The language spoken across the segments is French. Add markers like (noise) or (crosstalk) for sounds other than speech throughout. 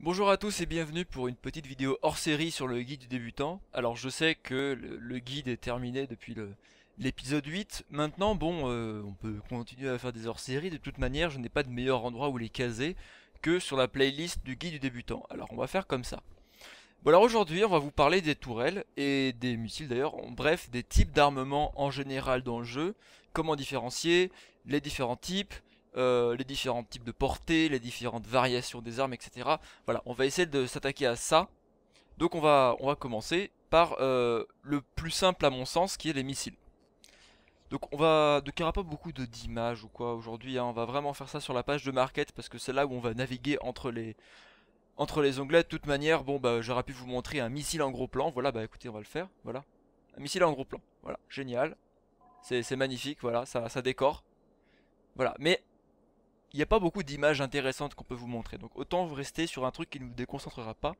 Bonjour à tous et bienvenue pour une petite vidéo hors série sur le guide du débutant. Alors je sais que le, guide est terminé depuis l'épisode 8. Maintenant, bon, euh, on peut continuer à faire des hors séries. De toute manière, je n'ai pas de meilleur endroit où les caser que sur la playlist du guide du débutant. Alors on va faire comme ça. Bon alors aujourd'hui, on va vous parler des tourelles et des missiles d'ailleurs. Bref, des types d'armement en général dans le jeu. Comment différencier, les différents types, euh, les différents types de portée, les différentes variations des armes, etc. Voilà, on va essayer de s'attaquer à ça. Donc on va, on va commencer par euh, le plus simple à mon sens, qui est les missiles. Donc on va, donc il n'y aura pas beaucoup d'images ou quoi aujourd'hui, hein. on va vraiment faire ça sur la page de Market, parce que c'est là où on va naviguer entre les, entre les onglets. De toute manière, bon bah j'aurais pu vous montrer un missile en gros plan, voilà, bah écoutez, on va le faire, voilà. Un missile en gros plan, voilà, génial. C'est magnifique, voilà, ça, ça décore. Voilà, mais il n'y a pas beaucoup d'images intéressantes qu'on peut vous montrer. Donc autant vous rester sur un truc qui ne vous déconcentrera pas.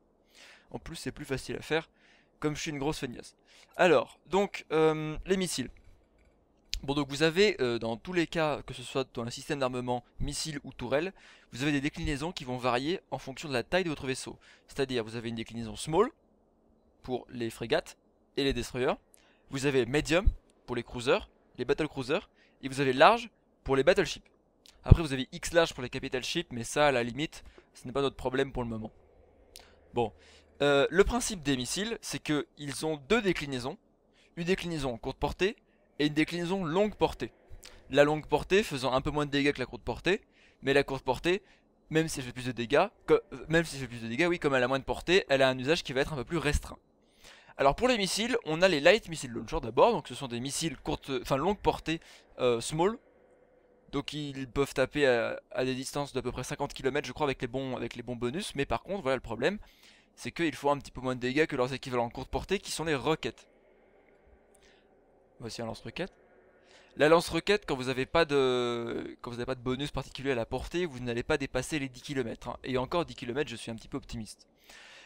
En plus, c'est plus facile à faire, comme je suis une grosse feignasse. Alors, donc, euh, les missiles. Bon, donc vous avez, euh, dans tous les cas, que ce soit dans un système d'armement, missile ou tourelle, vous avez des déclinaisons qui vont varier en fonction de la taille de votre vaisseau. C'est-à-dire, vous avez une déclinaison small, pour les frégates et les destroyers, vous avez medium, pour les cruisers, les battle et vous avez large, pour les battleships. Après, vous avez X large pour les capital ships, mais ça, à la limite, ce n'est pas notre problème pour le moment. Bon, euh, le principe des missiles, c'est qu'ils ont deux déclinaisons. Une déclinaison courte portée et une déclinaison longue portée. La longue portée faisant un peu moins de dégâts que la courte portée, mais la courte portée, même si elle fait plus de dégâts, euh, même si elle fait plus de dégâts, oui, comme elle a moins de portée, elle a un usage qui va être un peu plus restreint. Alors pour les missiles, on a les light missiles launcher d'abord, donc ce sont des missiles courte, enfin longue portée euh, small, donc ils peuvent taper à, des distances d'à peu près 50 km je crois avec les bons, avec les bons bonus. Mais par contre voilà le problème c'est qu'ils font un petit peu moins de dégâts que leurs équivalents en courte portée qui sont les roquettes. Voici un lance-roquette. La lance-roquette, quand vous n'avez pas de bonus particulier à la portée, vous n'allez pas dépasser les 10 km. Hein. Et encore 10 km, je suis un petit peu optimiste.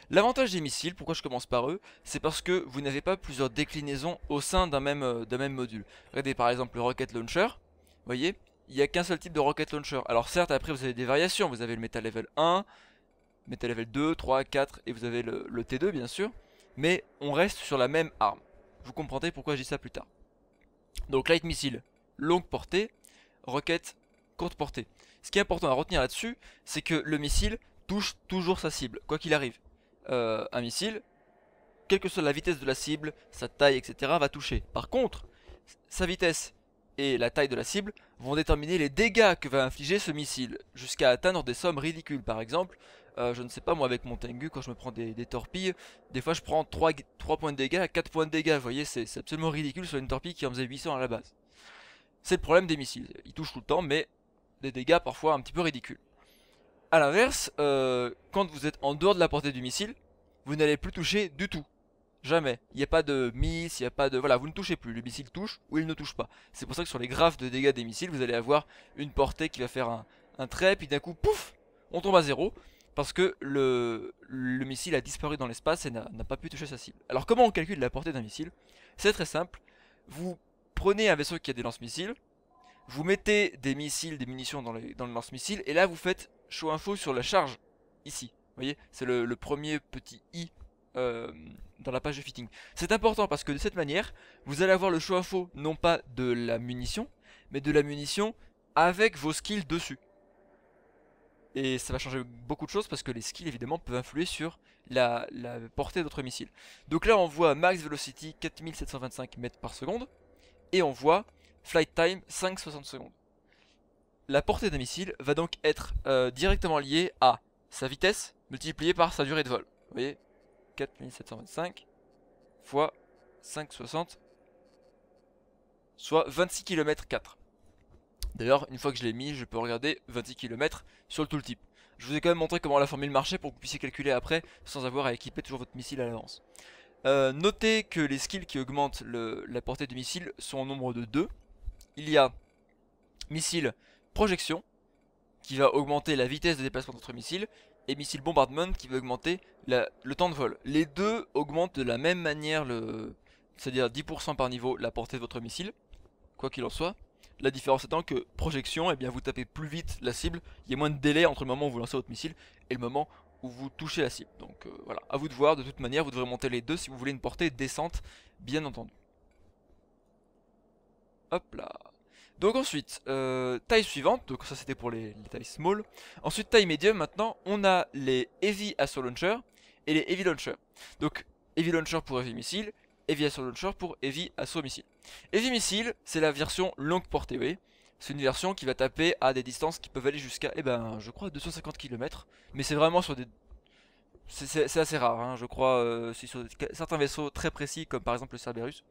L'avantage des missiles, pourquoi je commence par eux, c'est parce que vous n'avez pas plusieurs déclinaisons au sein d'un même, euh, même module. Regardez par exemple le rocket launcher, voyez, il n'y a qu'un seul type de rocket launcher. Alors certes, après vous avez des variations, vous avez le Meta Level 1, Meta Level 2, 3, 4, et vous avez le, T2 bien sûr, mais on reste sur la même arme. Vous comprendrez pourquoi je dis ça plus tard. Donc Light Missile, longue portée, rocket, courte portée. Ce qui est important à retenir là-dessus, c'est que le missile touche toujours sa cible, quoi qu'il arrive. Euh, un missile, quelle que soit la vitesse de la cible, sa taille, etc., va toucher. Par contre, sa vitesse et la taille de la cible vont déterminer les dégâts que va infliger ce missile, jusqu'à atteindre des sommes ridicules. Par exemple, euh, je ne sais pas moi avec mon Tengu, quand je me prends des, torpilles, des fois je prends 3, points de dégâts 4 points de dégâts. Vous voyez, c'est absolument ridicule sur une torpille qui en faisait 800 à la base. C'est le problème des missiles, ils touchent tout le temps, mais des dégâts parfois un petit peu ridicules. A l'inverse, euh, quand vous êtes en dehors de la portée du missile, vous n'allez plus toucher du tout. Jamais. Il n'y a pas de miss, il n'y a pas de... Voilà, vous ne touchez plus. Le missile touche ou il ne touche pas. C'est pour ça que sur les graphes de dégâts des missiles, vous allez avoir une portée qui va faire un, un trait, puis d'un coup, pouf, on tombe à zéro. Parce que le, le missile a disparu dans l'espace et n'a pas pu toucher sa cible. Alors comment on calcule la portée d'un missile C'est très simple. Vous prenez un vaisseau qui a des lance-missiles, vous mettez des missiles, des munitions dans, les, dans le lance-missile, et là vous faites show info sur la charge, ici. Vous voyez, c'est le, le, premier petit i euh, dans la page de fitting. C'est important parce que de cette manière, vous allez avoir le choix info non pas de la munition, mais de la munition avec vos skills dessus. Et ça va changer beaucoup de choses parce que les skills évidemment peuvent influer sur la, portée d'autres missiles. missile. Donc là on voit max velocity 4725 mètres par seconde et on voit flight time 5,60 secondes. La portée d'un missile va donc être euh, directement liée à sa vitesse multipliée par sa durée de vol. Vous voyez, 4725 fois 560, soit 26 km 4. D'ailleurs, une fois que je l'ai mis, je peux regarder 26 km sur le type. Je vous ai quand même montré comment la formule marchait pour que vous puissiez calculer après sans avoir à équiper toujours votre missile à l'avance. Euh, notez que les skills qui augmentent la portée du missile sont au nombre de 2. Il y a missile projection qui va augmenter la vitesse de déplacement de votre missile et missile bombardement qui va augmenter le temps de vol. Les deux augmentent de la même manière, le, c'est-à-dire 10% par niveau, la portée de votre missile, quoi qu'il en soit. La différence étant que projection, et eh bien vous tapez plus vite la cible, il y a moins de délai entre le moment où vous lancez votre missile et le moment où vous touchez la cible. Donc euh, voilà, à vous de voir, de toute manière vous devrez monter les deux si vous voulez une portée décente, bien entendu. Hop là donc ensuite, euh, taille suivante, donc ça c'était pour les, tailles small. Ensuite taille medium, maintenant on a les heavy assault launcher et les Heavy Launcher. Donc Heavy Launcher pour Heavy Missile, Heavy Assault Launcher pour Heavy Assault Missile. Heavy Missile, c'est la version longue portée, C'est une version qui va taper à des distances qui peuvent aller jusqu'à, eh ben, je crois 250 km. Mais c'est vraiment sur des... C'est assez rare, hein. je crois, euh, c'est sur certains vaisseaux très précis, comme par exemple le Cerberus.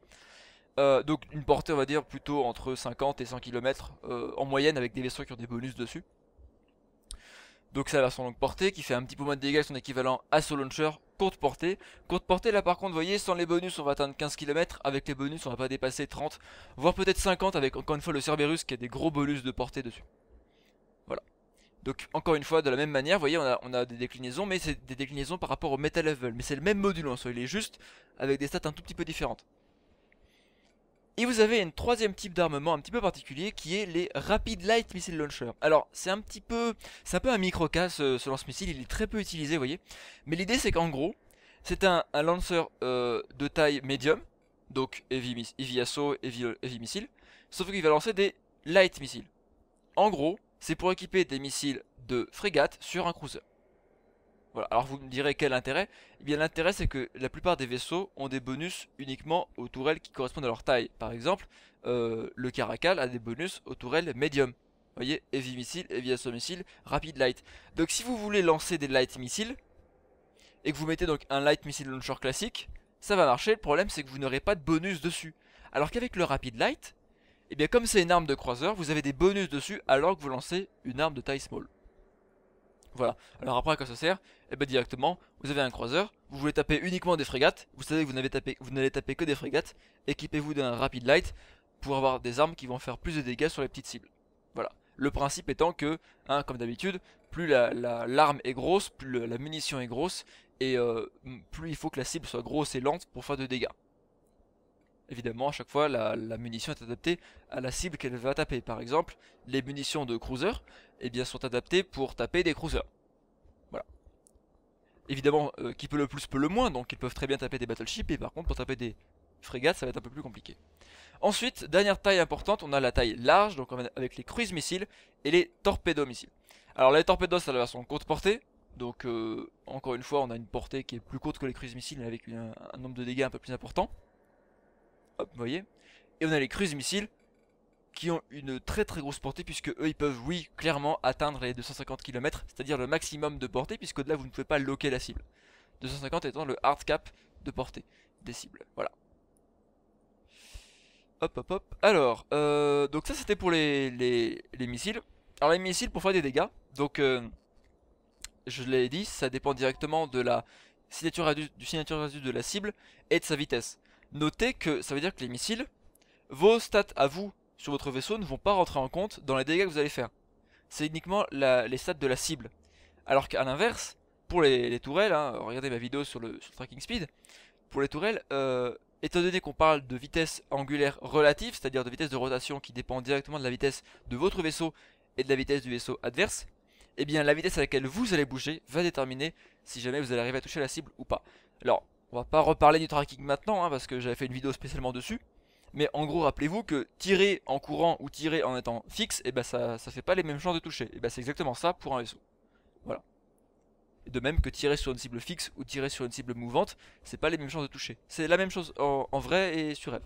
Euh, donc une portée, on va dire, plutôt entre 50 et 100 km euh, en moyenne, avec des vaisseaux qui ont des bonus dessus. Donc ça va son longue portée qui fait un petit peu moins de dégâts son équivalent à ce launcher courte portée. Courte portée là par contre vous voyez sans les bonus on va atteindre 15 km, avec les bonus on va pas dépasser 30 voire peut-être 50 avec encore une fois le Cerberus qui a des gros bonus de portée dessus. Voilà. Donc encore une fois de la même manière vous voyez on a, on a des déclinaisons mais c'est des déclinaisons par rapport au meta level mais c'est le même module en soi il est juste avec des stats un tout petit peu différentes. Et vous avez un troisième type d'armement un petit peu particulier qui est les Rapid Light Missile Launcher. Alors c'est un petit peu, c'est un peu un micro-cas euh, ce, lance-missile, il est très peu utilisé vous voyez. Mais l'idée c'est qu'en gros, c'est un, lanceur euh, de taille médium, donc heavy, heavy heavy, missile, sauf qu'il va lancer des light missiles. En gros, c'est pour équiper des missiles de frégate sur un cruiser. Alors vous me direz quel intérêt Eh bien l'intérêt c'est que la plupart des vaisseaux ont des bonus uniquement aux tourelles qui correspondent à leur taille. Par exemple, euh, le Caracal a des bonus aux tourelles médium. Voyez, heavy missile, heavy assault missile, rapid light. Donc si vous voulez lancer des light missiles et que vous mettez donc un light missile launcher classique, ça va marcher. Le problème c'est que vous n'aurez pas de bonus dessus. Alors qu'avec le rapid light, eh bien comme c'est une arme de croiseur, vous avez des bonus dessus alors que vous lancez une arme de taille small. Voilà. Alors après à quoi ça sert Eh bien directement, vous avez un croiseur, vous voulez taper uniquement des frégates, vous savez que vous n'allez taper, que des frégates, équipez-vous d'un rapid light pour avoir des armes qui vont faire plus de dégâts sur les petites cibles. Voilà. Le principe étant que, hein, comme d'habitude, plus l'arme la, larme est grosse, plus la, munition est grosse, et euh, plus il faut que la cible soit grosse et lente pour faire de dégâts. Évidemment, à chaque fois, la, munition est adaptée à la cible qu'elle va taper. Par exemple, les munitions de cruiser eh bien, sont adaptées pour taper des cruisers. Voilà. Évidemment, euh, qui peut le plus peut le moins, donc ils peuvent très bien taper des battleships, et par contre, pour taper des frégates, ça va être un peu plus compliqué. Ensuite, dernière taille importante, on a la taille large, donc avec les cruise missiles et les torpédos missiles. Alors les torpedo, ça va son compte portée, donc euh, encore une fois, on a une portée qui est plus courte que les cruise missiles, mais avec un nombre de dégâts un peu plus important voyez Et on a les cruise missiles qui ont une très très grosse portée puisque eux ils peuvent oui clairement atteindre les 250 km c'est à dire le maximum de portée puisque là vous ne pouvez pas loquer la cible 250 étant le hard cap de portée des cibles voilà hop hop hop alors euh, donc ça c'était pour les, les, missiles alors les missiles pour faire des dégâts donc euh, je l'ai dit ça dépend directement de la signature du signature radius de la cible et de sa vitesse Notez que ça veut dire que les missiles, vos stats à vous sur votre vaisseau ne vont pas rentrer en compte dans les dégâts que vous allez faire. C'est uniquement les stats de la cible. Alors qu'à l'inverse, pour les, tourelles, hein, regardez ma vidéo sur le, tracking speed, pour les tourelles, euh, étant donné qu'on parle de vitesse angulaire relative, c'est-à-dire de vitesse de rotation qui dépend directement de la vitesse de votre vaisseau et de la vitesse du vaisseau adverse, eh bien la vitesse à laquelle vous allez bouger va déterminer si jamais vous allez arriver à toucher la cible ou pas. Alors, on va pas reparler du tracking maintenant, hein, parce que j'avais fait une vidéo spécialement dessus. Mais en gros, rappelez-vous que tirer en courant ou tirer en étant fixe, et eh ben ça, ça fait pas les mêmes chances de toucher. Et eh ben, c'est exactement ça pour un vaisseau. Voilà. De même que tirer sur une cible fixe ou tirer sur une cible mouvante, c'est pas les mêmes chances de toucher. C'est la même chose en, vrai et sur rêve.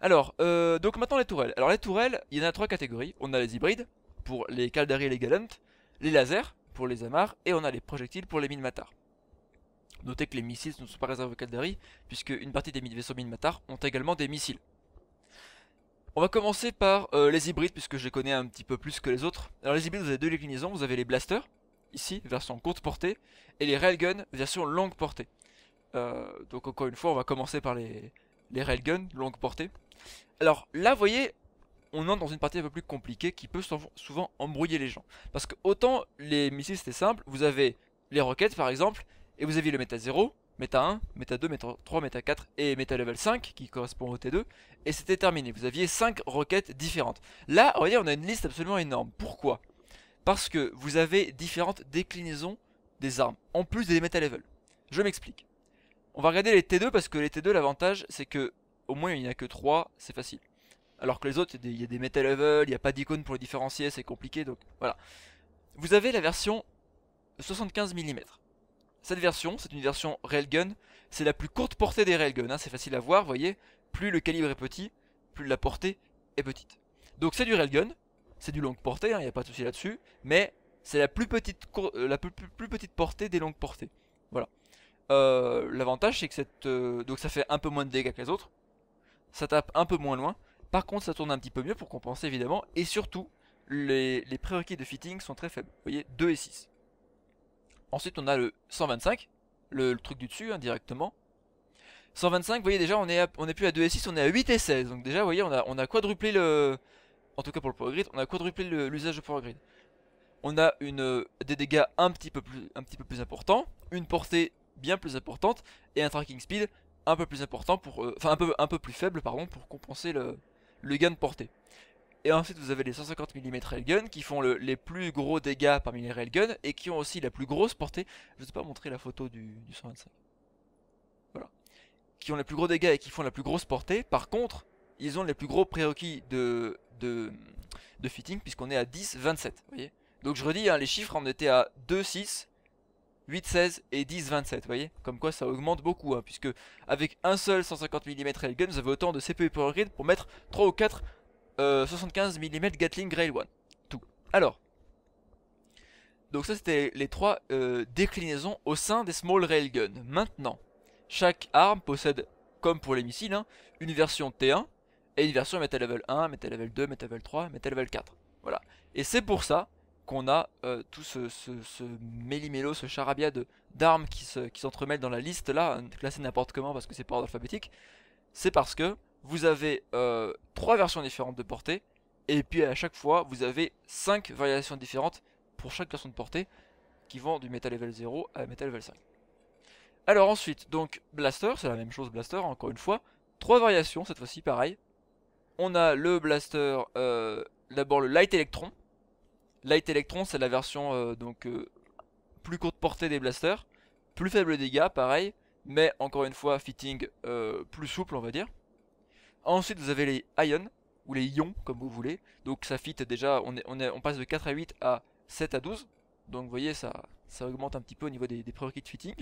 Alors, euh, donc maintenant les tourelles. Alors les tourelles, il y en a trois catégories. On a les hybrides, pour les Caldari et les Galant, les lasers, pour les Amars, et on a les projectiles pour les Minmatar. Notez que les missiles ne sont pas réservés aux Caldari, puisque une partie des vaisseaux Minmatar ont également des missiles. On va commencer par euh, les hybrides, puisque je les connais un petit peu plus que les autres. Alors les hybrides, vous avez deux déclinaisons, vous avez les blasters, ici, version courte portée, et les railguns, version longue portée. Euh, donc encore une fois, on va commencer par les, les railguns, longue portée. Alors là, vous voyez, on entre dans une partie un peu plus compliquée qui peut souvent embrouiller les gens. Parce que autant les missiles c'était simple, vous avez les roquettes par exemple, et vous aviez le Meta 0, Meta 1, méta 2, Meta 3, méta 4 et Meta level 5 qui correspond au T2 et c'était terminé, vous aviez 5 requêtes différentes. Là, regardez, on a une liste absolument énorme. Pourquoi Parce que vous avez différentes déclinaisons des armes, en plus des Meta level. Je m'explique. On va regarder les T2 parce que les T2 l'avantage c'est que au moins il n'y a que 3, c'est facile. Alors que les autres, il y a des Meta level, il n'y a pas d'icône pour les différencier, c'est compliqué donc voilà. Vous avez la version 75 mm cette version, c'est une version railgun, c'est la plus courte portée des railguns, hein, c'est facile à voir, vous voyez, plus le calibre est petit, plus la portée est petite. Donc c'est du railgun, c'est du longue portée, il hein, n'y a pas de souci là-dessus, mais c'est la, plus petite, euh, la plus, petite portée des longues portées. Voilà. Euh, l'avantage c'est que cette, euh, donc ça fait un peu moins de dégâts que les autres, ça tape un peu moins loin, par contre ça tourne un petit peu mieux pour compenser évidemment, et surtout les, les prérequis de fitting sont très faibles, vous voyez 2 et 6. Ensuite, on a le 125, le, truc du dessus, indirectement. Hein, 125, vous voyez déjà, on est, on est plus à 2 et 6, on est à 8 et 16. Donc déjà, vous voyez, on a, on a quadruplé le... En tout cas pour le Power Grid, on a quadruplé l'usage de Power Grid. On a une, euh, des dégâts un petit, peu plus, un plus importants, une portée bien plus importante, et un tracking speed un peu plus important pour... Euh, enfin, un, peu, un peu plus faible, pardon, pour compenser le, le gain de portée. Et ensuite vous avez les 150 mm railguns qui font les plus gros dégâts parmi les railguns et qui ont aussi la plus grosse portée. Je ne sais pas montrer la photo du, 125. Voilà. Qui ont les plus gros dégâts et qui font la plus grosse portée. Par contre, ils ont les plus gros prérequis de, de, fitting puisqu'on est à 10, 27. Voyez Donc je redis, hein, les chiffres, on était à 2, 6, 8, 16 et 10, 27, voyez Comme quoi ça augmente beaucoup, hein, puisque avec un seul 150 mm railgun, vous avez autant de CPU e pour grid pour mettre 3 ou 4 75 euh, mm Gatling Rail 1. Tout. Alors. Donc ça c'était les trois euh, déclinaisons au sein des Small Railguns. Maintenant, chaque arme possède, comme pour les missiles, hein, une version T1 et une version Metal Level 1, Metal Level 2, Metal Level 3, Metal Level 4. Voilà. Et c'est pour ça qu'on a euh, tout ce, ce, ce méli-mélo, ce charabia d'armes qui s'entremêlent dans la liste là, classée n'importe comment parce que c'est par ordre alphabétique. C'est parce que vous avez 3 euh, trois versions différentes de portée. Et puis à chaque fois, vous avez 5 variations différentes pour chaque version de portée qui vont du Metal Level 0 à Metal Level 5. Alors ensuite, donc Blaster, c'est la même chose Blaster, encore une fois. 3 variations, cette fois-ci pareil. On a le Blaster, euh, d'abord le Light Electron. Light Electron, c'est la version euh, donc plus courte portée des blasters. Plus faible dégâts, pareil. Mais encore une fois, fitting plus souple, on va dire. Ensuite, vous avez les ions, ou les ions, comme vous voulez. Donc ça fit déjà, on, on, on passe de 4 à 8 à 7 à 12. Donc vous voyez, ça, ça augmente un petit peu au niveau des, des de fitting.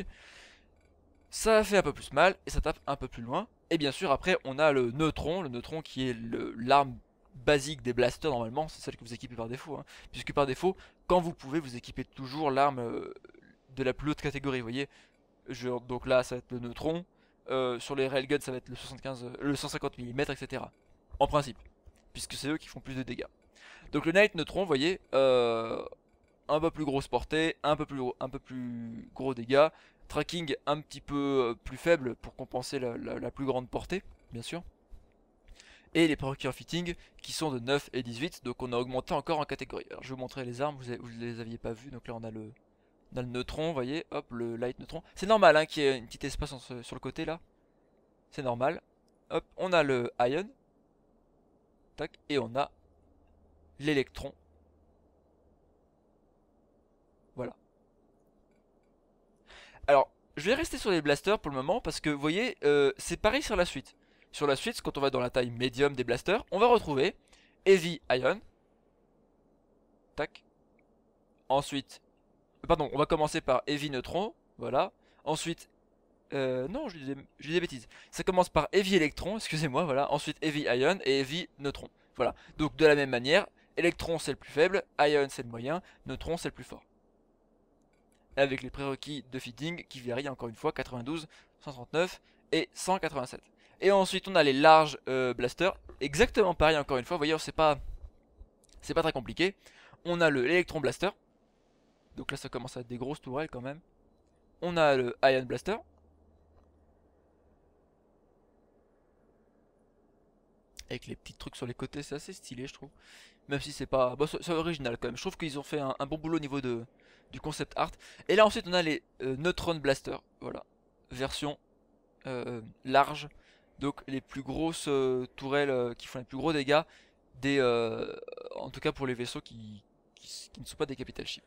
Ça fait un peu plus mal, et ça tape un peu plus loin. Et bien sûr, après, on a le neutron, le neutron qui est l'arme basique des blasters normalement, c'est celle que vous équipez par défaut. Hein. Puisque par défaut, quand vous pouvez, vous équipez toujours l'arme euh, de la plus haute catégorie, vous voyez. donc là, ça va être le neutron. Euh, sur les railguns ça va être le 75, euh, le 150 mm, etc. En principe, puisque c'est eux qui font plus de dégâts. Donc le Knight Neutron, vous voyez, euh, un peu plus grosse portée, un peu plus, gros, un peu plus gros dégâts, tracking un petit peu plus faible pour compenser la, plus grande portée, bien sûr. Et les Procure Fitting qui sont de 9 et 18, donc on a augmenté encore en catégorie. Alors je vais vous montrer les armes, vous, ne les aviez pas vues, donc là on a le, on a le neutron, vous voyez, hop, le light neutron. C'est normal hein, qu'il y ait une petite espace sur, le côté là. C'est normal. Hop, on a le ion. Tac, et on a l'électron. Voilà. Alors, je vais rester sur les blasters pour le moment parce que, vous voyez, euh, c'est pareil sur la suite. Sur la suite, quand on va dans la taille médium des blasters, on va retrouver easy ion. Tac. Ensuite, Pardon, on va commencer par Heavy Neutron, voilà. Ensuite, euh, non, je dis, des, dis, bêtises. Ça commence par Heavy Electron, (laughs) excusez-moi, voilà. Ensuite, Heavy Ion et Heavy Neutron. Voilà. Donc, de la même manière, Electron c'est le plus faible, Ion c'est le moyen, Neutron c'est le plus fort. Avec les prérequis de feeding qui varient encore une fois 92, 139 et 187. Et ensuite, on a les larges euh, blasters. Exactement pareil, encore une fois. Vous voyez, c'est pas, c'est pas très compliqué. On a le l'électron blaster. Donc là, ça commence à être des grosses tourelles quand même. On a le Iron Blaster. Avec les petits trucs sur les côtés, c'est assez stylé, je trouve. Même si c'est pas... Bon, c'est original quand même. Je trouve qu'ils ont fait un, bon boulot au niveau de, du concept art. Et là, ensuite, on a les euh, Neutron Blaster. Voilà. Version euh, large. Donc les plus grosses euh, tourelles qui font les plus gros dégâts. Des, en tout cas pour les vaisseaux qui, qui ne sont pas des capital ships.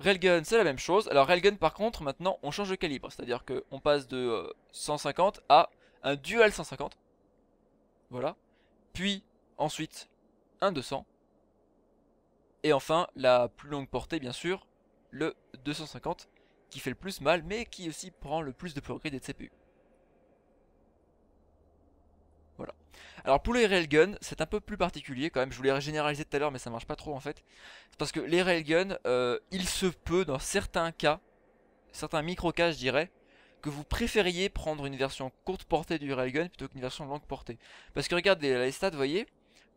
Railgun c'est la même chose, alors Railgun par contre maintenant on change de calibre, c'est à dire qu'on passe de 150 euh, à un dual 150, voilà, puis ensuite un 200, et enfin la plus longue portée bien sûr, le 250, qui fait le plus mal mais qui aussi prend le plus de progrès des CPU. Alors pour les railguns, c'est un peu plus particulier quand même, je voulais généraliser tout à l'heure mais ça marche pas trop en fait. parce que les railguns, euh, il se peut dans certains cas, certains micro-cas je dirais, que vous préfériez prendre une version courte portée du railgun plutôt qu'une version longue portée. Parce que regardez, les stats, vous voyez,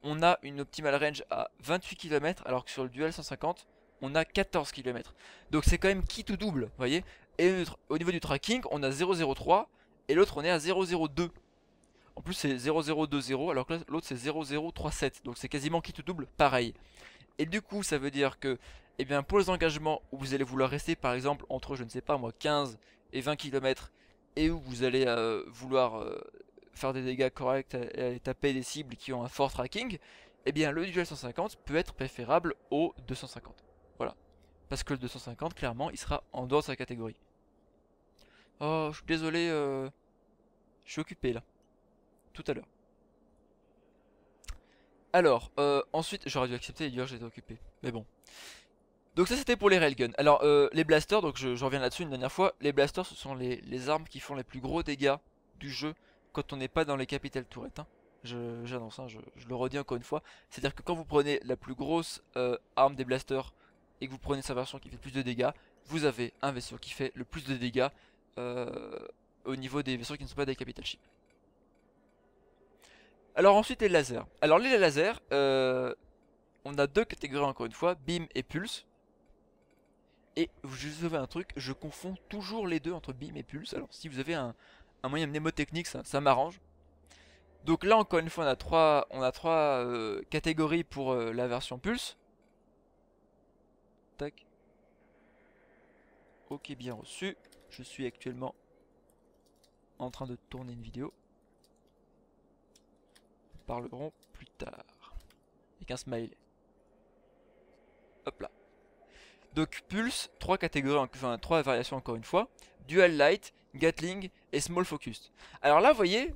on a une optimal range à 28 km alors que sur le duel 150, on a 14 km. Donc c'est quand même qui tout double, vous voyez. Et au niveau du tracking, on a 003 et l'autre on est à 002. En plus c'est 0020 alors que l'autre c'est 0037. Donc c'est quasiment qui double pareil. Et du coup ça veut dire que eh bien, pour les engagements où vous allez vouloir rester par exemple entre je ne sais pas moi 15 et 20 km et où vous allez euh, vouloir euh, faire des dégâts corrects et aller taper des cibles qui ont un fort tracking, eh bien le duel 150 peut être préférable au 250. Voilà. Parce que le 250 clairement il sera en dehors de sa catégorie. Oh, je suis désolé, euh, je suis occupé là à l'heure. Alors, euh, ensuite, j'aurais dû accepter et j'étais occupé. Mais bon. Donc ça c'était pour les railguns. Alors euh, les blasters, donc je, reviens là-dessus une dernière fois, les blasters ce sont les, armes qui font les plus gros dégâts du jeu quand on n'est pas dans les capitales tourettes. Hein. J'annonce, hein, je, hein, je, le redis encore une fois. C'est-à-dire que quand vous prenez la plus grosse euh, arme des blasters et que vous prenez sa version qui fait plus de dégâts, vous avez un vaisseau qui fait le plus de dégâts au niveau des vaisseaux qui ne sont pas des capital ships. Alors ensuite les lasers. Alors les lasers, euh, on a deux catégories encore une fois, beam et pulse. Et vous avez un truc, je confonds toujours les deux entre beam et pulse. Alors si vous avez un, moyen mnémotechnique, ça, ça m'arrange. Donc là encore une fois on a trois, on a trois euh, catégories pour euh, la version pulse. Tac. Ok bien reçu. Je suis actuellement en train de tourner une vidéo parlerons plus tard. Avec un smiley. Hop là. Donc Pulse, trois catégories, enfin trois variations encore une fois. Dual Light, Gatling et Small Focus. Alors là, vous voyez,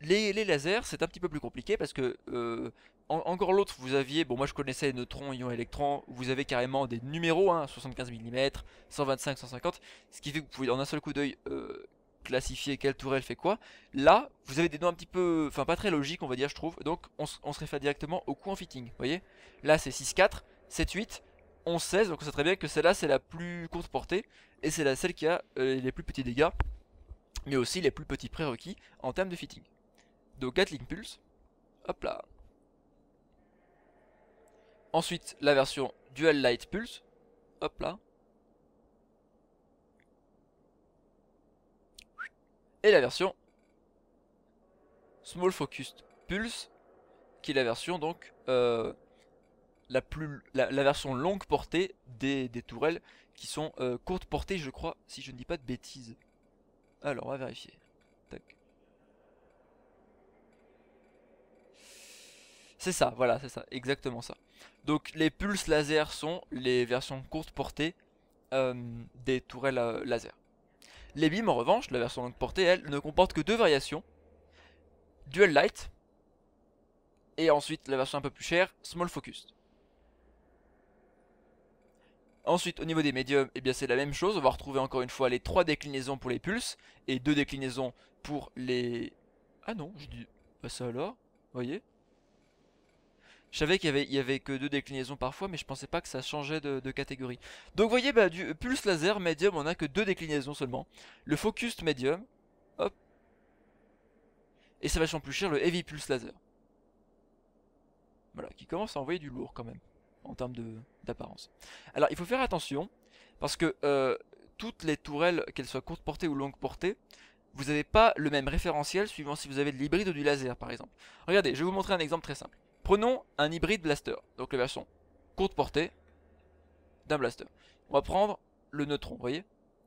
les, lasers, c'est un petit peu plus compliqué parce que... Euh, encore l'autre, vous aviez, bon moi je connaissais les neutrons, ions, électrons, vous avez carrément des numéros, hein, 75 mm, 125, 150, ce qui fait que vous pouvez en un seul coup d'œil euh, classifier quelle tourelle fait quoi. Là, vous avez des noms un petit peu, enfin pas très logiques on va dire je trouve, donc on, se réfère directement au coup en fitting, voyez Là c'est 6-4, 7-8, 11-16, donc on sait très bien que celle-là c'est la plus courte portée, et c'est la celle qui a euh, les plus petits dégâts, mais aussi les plus petits prérequis en termes de fitting. Donc Gatling Pulse, hop là. Ensuite la version Dual Light Pulse, hop là. et la version Small Focused Pulse, qui est la version donc euh, la, la, version longue portée des, tourelles, qui sont euh, courtes portées, je crois, si je ne dis pas de bêtises. Alors on va vérifier. C'est ça, voilà, c'est ça, exactement ça. Donc les pulses laser sont les versions courte portée euh, des tourelles laser. Les BIM en revanche, la version longue portée, elle, ne comporte que deux variations. Dual Light, et ensuite la version un peu plus chère, Small Focus. Ensuite, au niveau des médiums, eh bien c'est la même chose. On va retrouver encore une fois les trois déclinaisons pour les pulses et deux déclinaisons pour les. Ah non, je dis pas ça alors. vous Voyez, je savais qu'il y, avait, que deux déclinaisons parfois, mais je pensais pas que ça changeait de, catégorie. Donc vous voyez, bah, du pulse laser Medium, on a que deux déclinaisons seulement. Le Focused Medium, hop. Et va vachement plus cher le heavy pulse laser. Voilà, qui commence à envoyer du lourd quand même, en termes d'apparence. Alors il faut faire attention, parce que euh, toutes les tourelles, qu'elles soient courte portée ou longue portée, vous n'avez pas le même référentiel suivant si vous avez de l'hybride ou du laser par exemple. Regardez, je vais vous montrer un exemple très simple. Prenons un hybride blaster, donc la version courte portée d'un blaster. On va prendre le neutron, vous voyez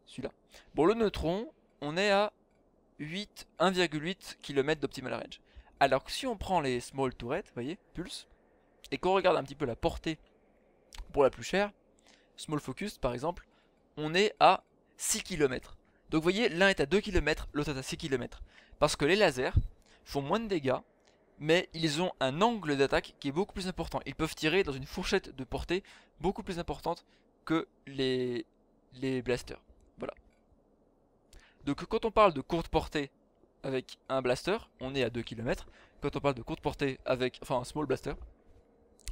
Celui-là. Bon, le neutron, on est à 1,8 km d'optimal range. Alors que si on prend les small tourettes, vous voyez, pulse, et qu'on regarde un petit peu la portée pour la plus chère, small focus par exemple, on est à 6 km. Donc vous voyez, l'un est à 2 km, l'autre est à 6 km. Parce que les lasers font moins de dégâts mais ils ont un angle d'attaque qui est beaucoup plus important. Ils peuvent tirer dans une fourchette de portée beaucoup plus importante que les, les blasters. Voilà. Donc quand on parle de courte portée avec un blaster, on est à 2 km. Quand on parle de courte portée avec... Enfin un small blaster.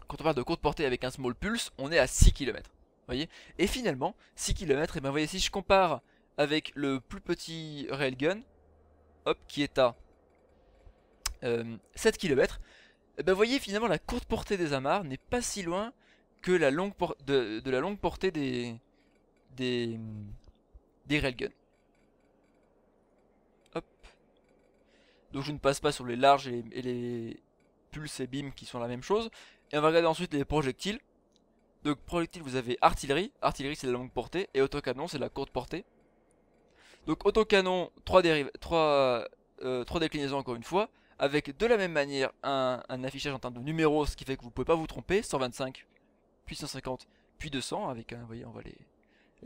Quand on parle de courte portée avec un small pulse, on est à 6 km. Voyez et finalement, 6 km, et ben voyez si je compare avec le plus petit railgun, hop, qui est à 7 km, et ben vous voyez finalement la courte portée des amarres n'est pas si loin que la longue de, la longue portée des, des, des railguns. Hop. Donc je ne passe pas sur les larges et, les pulses et bim qui sont la même chose. Et on va regarder ensuite les projectiles. Donc projectiles vous avez artillerie, artillerie c'est la longue portée et autocanon c'est la courte portée. Donc autocanon 3, 3, 3 déclinaisons encore une fois avec de la même manière un, affichage en termes de numéros, ce qui fait que vous ne pouvez pas vous tromper, 125, puis 150, puis 200, avec, un, vous voyez, on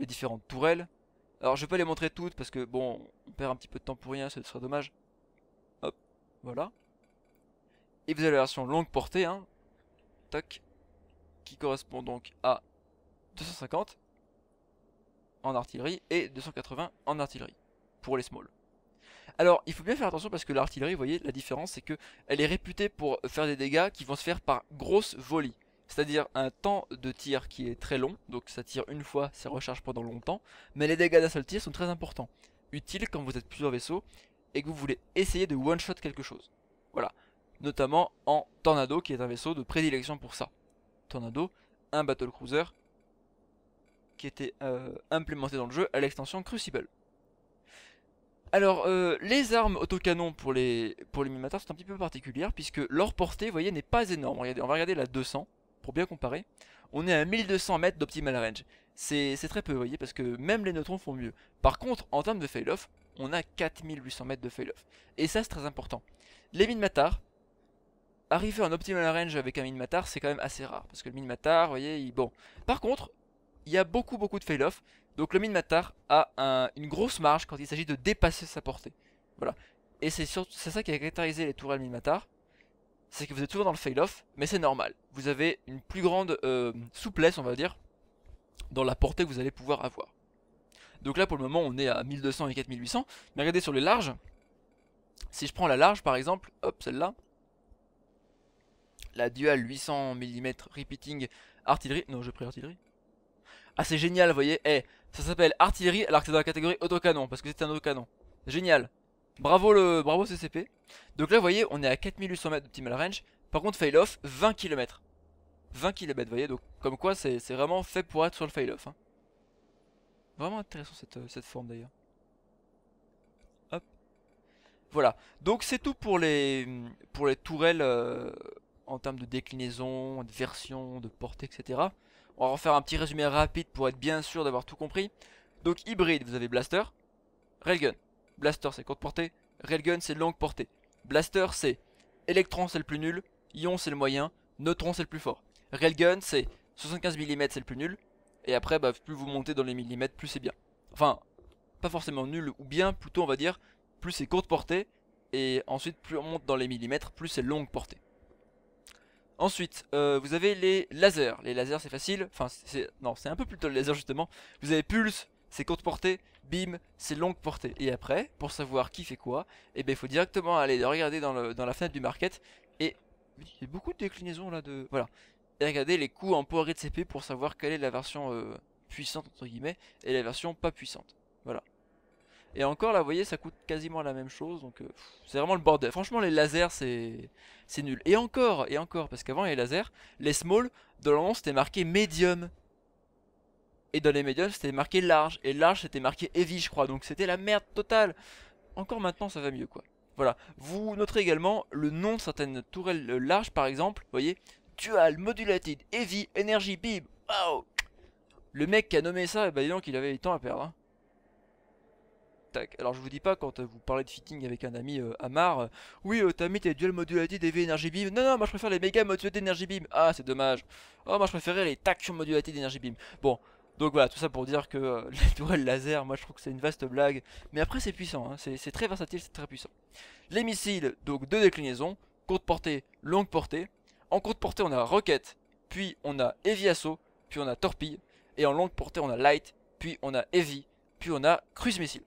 les, différentes tourelles. Alors je vais pas les montrer toutes, parce que bon, on perd un petit peu de temps pour rien, ce serait dommage. Hop, voilà. Et vous avez la version longue portée, hein, tac, qui correspond donc à 250 en artillerie et 280 en artillerie pour les small. Alors, il faut bien faire attention parce que l'artillerie, vous voyez, la différence, c'est que elle est réputée pour faire des dégâts qui vont se faire par grosse volée. C'est-à-dire un temps de tir qui est très long, donc ça tire une fois, ça recharge pendant longtemps, mais les dégâts d'un seul tir sont très importants. Utiles quand vous êtes plusieurs vaisseaux et que vous voulez essayer de one-shot quelque chose. Voilà. Notamment en Tornado, qui est un vaisseau de prédilection pour ça. Tornado, un battlecruiser qui était euh, implémenté dans le jeu à l'extension Crucible. Alors, euh, les armes autocanons pour les, pour les sont un petit peu particulières, puisque leur portée, vous voyez, n'est pas énorme. Regardez, on va regarder la 200, pour bien comparer. On est à 1200 mètres d'optimal range. C'est très peu, vous voyez, parce que même les neutrons font mieux. Par contre, en termes de fail-off, on a 4800 mètres de fail-off. Et ça, c'est très important. Les mine matar, arriver en optimal range avec un Minmatar, c'est quand même assez rare. Parce que le Minmatar, vous voyez, il... bon. Par contre, il y a beaucoup, beaucoup de fail-off. Donc le Minmatar a une grosse marge quand il s'agit de dépasser sa portée. Voilà. Et c'est ça qui a caractérisé les tourelles Minmatar. C'est que vous êtes toujours dans le fail-off, mais c'est normal. Vous avez une plus grande euh, souplesse, on va dire, dans la portée que vous allez pouvoir avoir. Donc là pour le moment on est à 1200 et 4800, mais regardez sur les larges, si je prends la large par exemple, hop celle-là, la Dual 800 mm Repeating Artillery, non j'ai pris Artillery, ah c'est génial vous voyez, eh, ça s'appelle artillerie alors que c'est dans la catégorie autocanon parce que c'est un autocanon. Génial. Bravo le bravo CCP. Donc là vous voyez on est à 4800 mètres d'optimal range. Par contre fail off 20 km. 20 km vous voyez donc comme quoi c'est vraiment fait pour être sur le fail off. Hein. Vraiment intéressant euh, cette, forme d'ailleurs. Hop. Voilà. Donc c'est tout pour les pour les tourelles euh, en termes de déclinaison, de version, de portée, etc. On va refaire un petit résumé rapide pour être bien sûr d'avoir tout compris. Donc hybride, vous avez blaster, railgun. Blaster c'est courte portée, railgun c'est longue portée. Blaster c'est électron c'est le plus nul, ion c'est le moyen, neutron c'est le plus fort. Railgun c'est 75 mm c'est le plus nul, et après bah, plus vous montez dans les millimètres plus c'est bien. Enfin, pas forcément nul ou bien, plutôt on va dire plus c'est courte portée, et ensuite plus on monte dans les millimètres plus c'est longue portée. Ensuite, euh, vous avez les lasers. Les lasers, c'est facile. Enfin, non, c'est un peu plutôt le laser, justement. Vous avez pulse, c'est courte portée. Bim, c'est longue portée. Et après, pour savoir qui fait quoi, eh ben, il faut directement aller regarder dans, la fenêtre du market. Et il y a beaucoup de déclinaisons là de... Voilà. Et regardez les coûts en poids de pour savoir quelle est la version euh, puissante, entre guillemets, et la version pas puissante. Voilà. Et encore là, vous voyez, ça coûte quasiment la même chose. Donc euh, c'est vraiment le bordel. Franchement, les lasers, c'est c'est nul. Et encore, et encore, parce qu'avant les lasers, les small, dans nom c'était marqué medium. Et dans les medium c'était marqué large. Et large, c'était marqué heavy, je crois. Donc c'était la merde totale. Encore maintenant, ça va mieux, quoi. Voilà. Vous noterez également le nom de certaines tourelles euh, larges, par exemple. Vous voyez Dual, Modulated, Heavy, Energy, Bib. Waouh Le mec qui a nommé ça, bah dis donc, il avait du temps à perdre. Hein. Alors je vous dis pas quand euh, vous parlez de fitting avec un ami euh, Amar, euh, oui t'as mis tes duels modulati DV Energy beam. Non non moi je préfère les méga modulati d'énergie beam. Ah c'est dommage. Oh moi je préférais les tac modulati d'énergie beam. Bon. Donc voilà, tout ça pour dire que (laughs) les tourelles laser, moi je trouve que c'est une vaste blague. Mais après c'est puissant, hein. c'est très versatile, c'est très puissant. Les missiles, donc deux déclinaisons, courte portée, longue portée. En courte portée on a roquette, puis on a heavy assaut, puis on a torpille. Et en longue portée on a light, puis on a heavy, puis on a cruise missile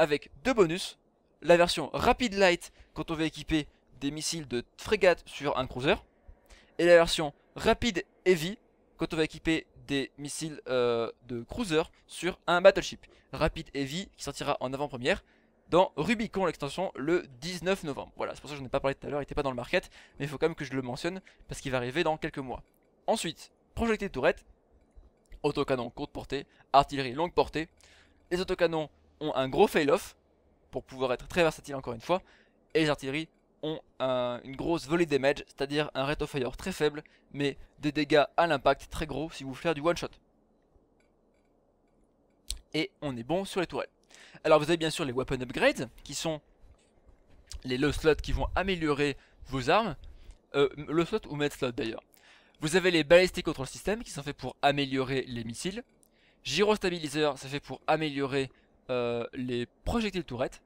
avec deux bonus. La version Rapid Light quand on veut équiper des missiles de frégate sur un cruiser. Et la version Rapid Heavy quand on va équiper des missiles euh, de cruiser sur un battleship. Rapid Heavy qui sortira en avant-première dans Rubicon l'extension le 19 novembre. Voilà, c'est pour ça que je n'ai ai pas parlé tout à l'heure, il n'était pas dans le market, mais il faut quand même que je le mentionne parce qu'il va arriver dans quelques mois. Ensuite, projecté de tourette, autocanon courte portée, artillerie longue portée. Les autocanons ont un gros fail-off pour pouvoir être très versatile encore une fois. Et les artilleries ont une grosse volée damage, c'est-à-dire un rate of fire très faible, mais des dégâts à l'impact très gros si vous faire du one-shot. Et on est bon sur les tourelles. Alors vous avez bien sûr les weapon upgrades, qui sont les low slots qui vont améliorer vos armes, euh, le slot ou med slot d'ailleurs. Vous avez les ballistic control system qui sont faits pour améliorer les missiles. Gyro stabilizer, c'est fait pour améliorer euh, les projectiles tourettes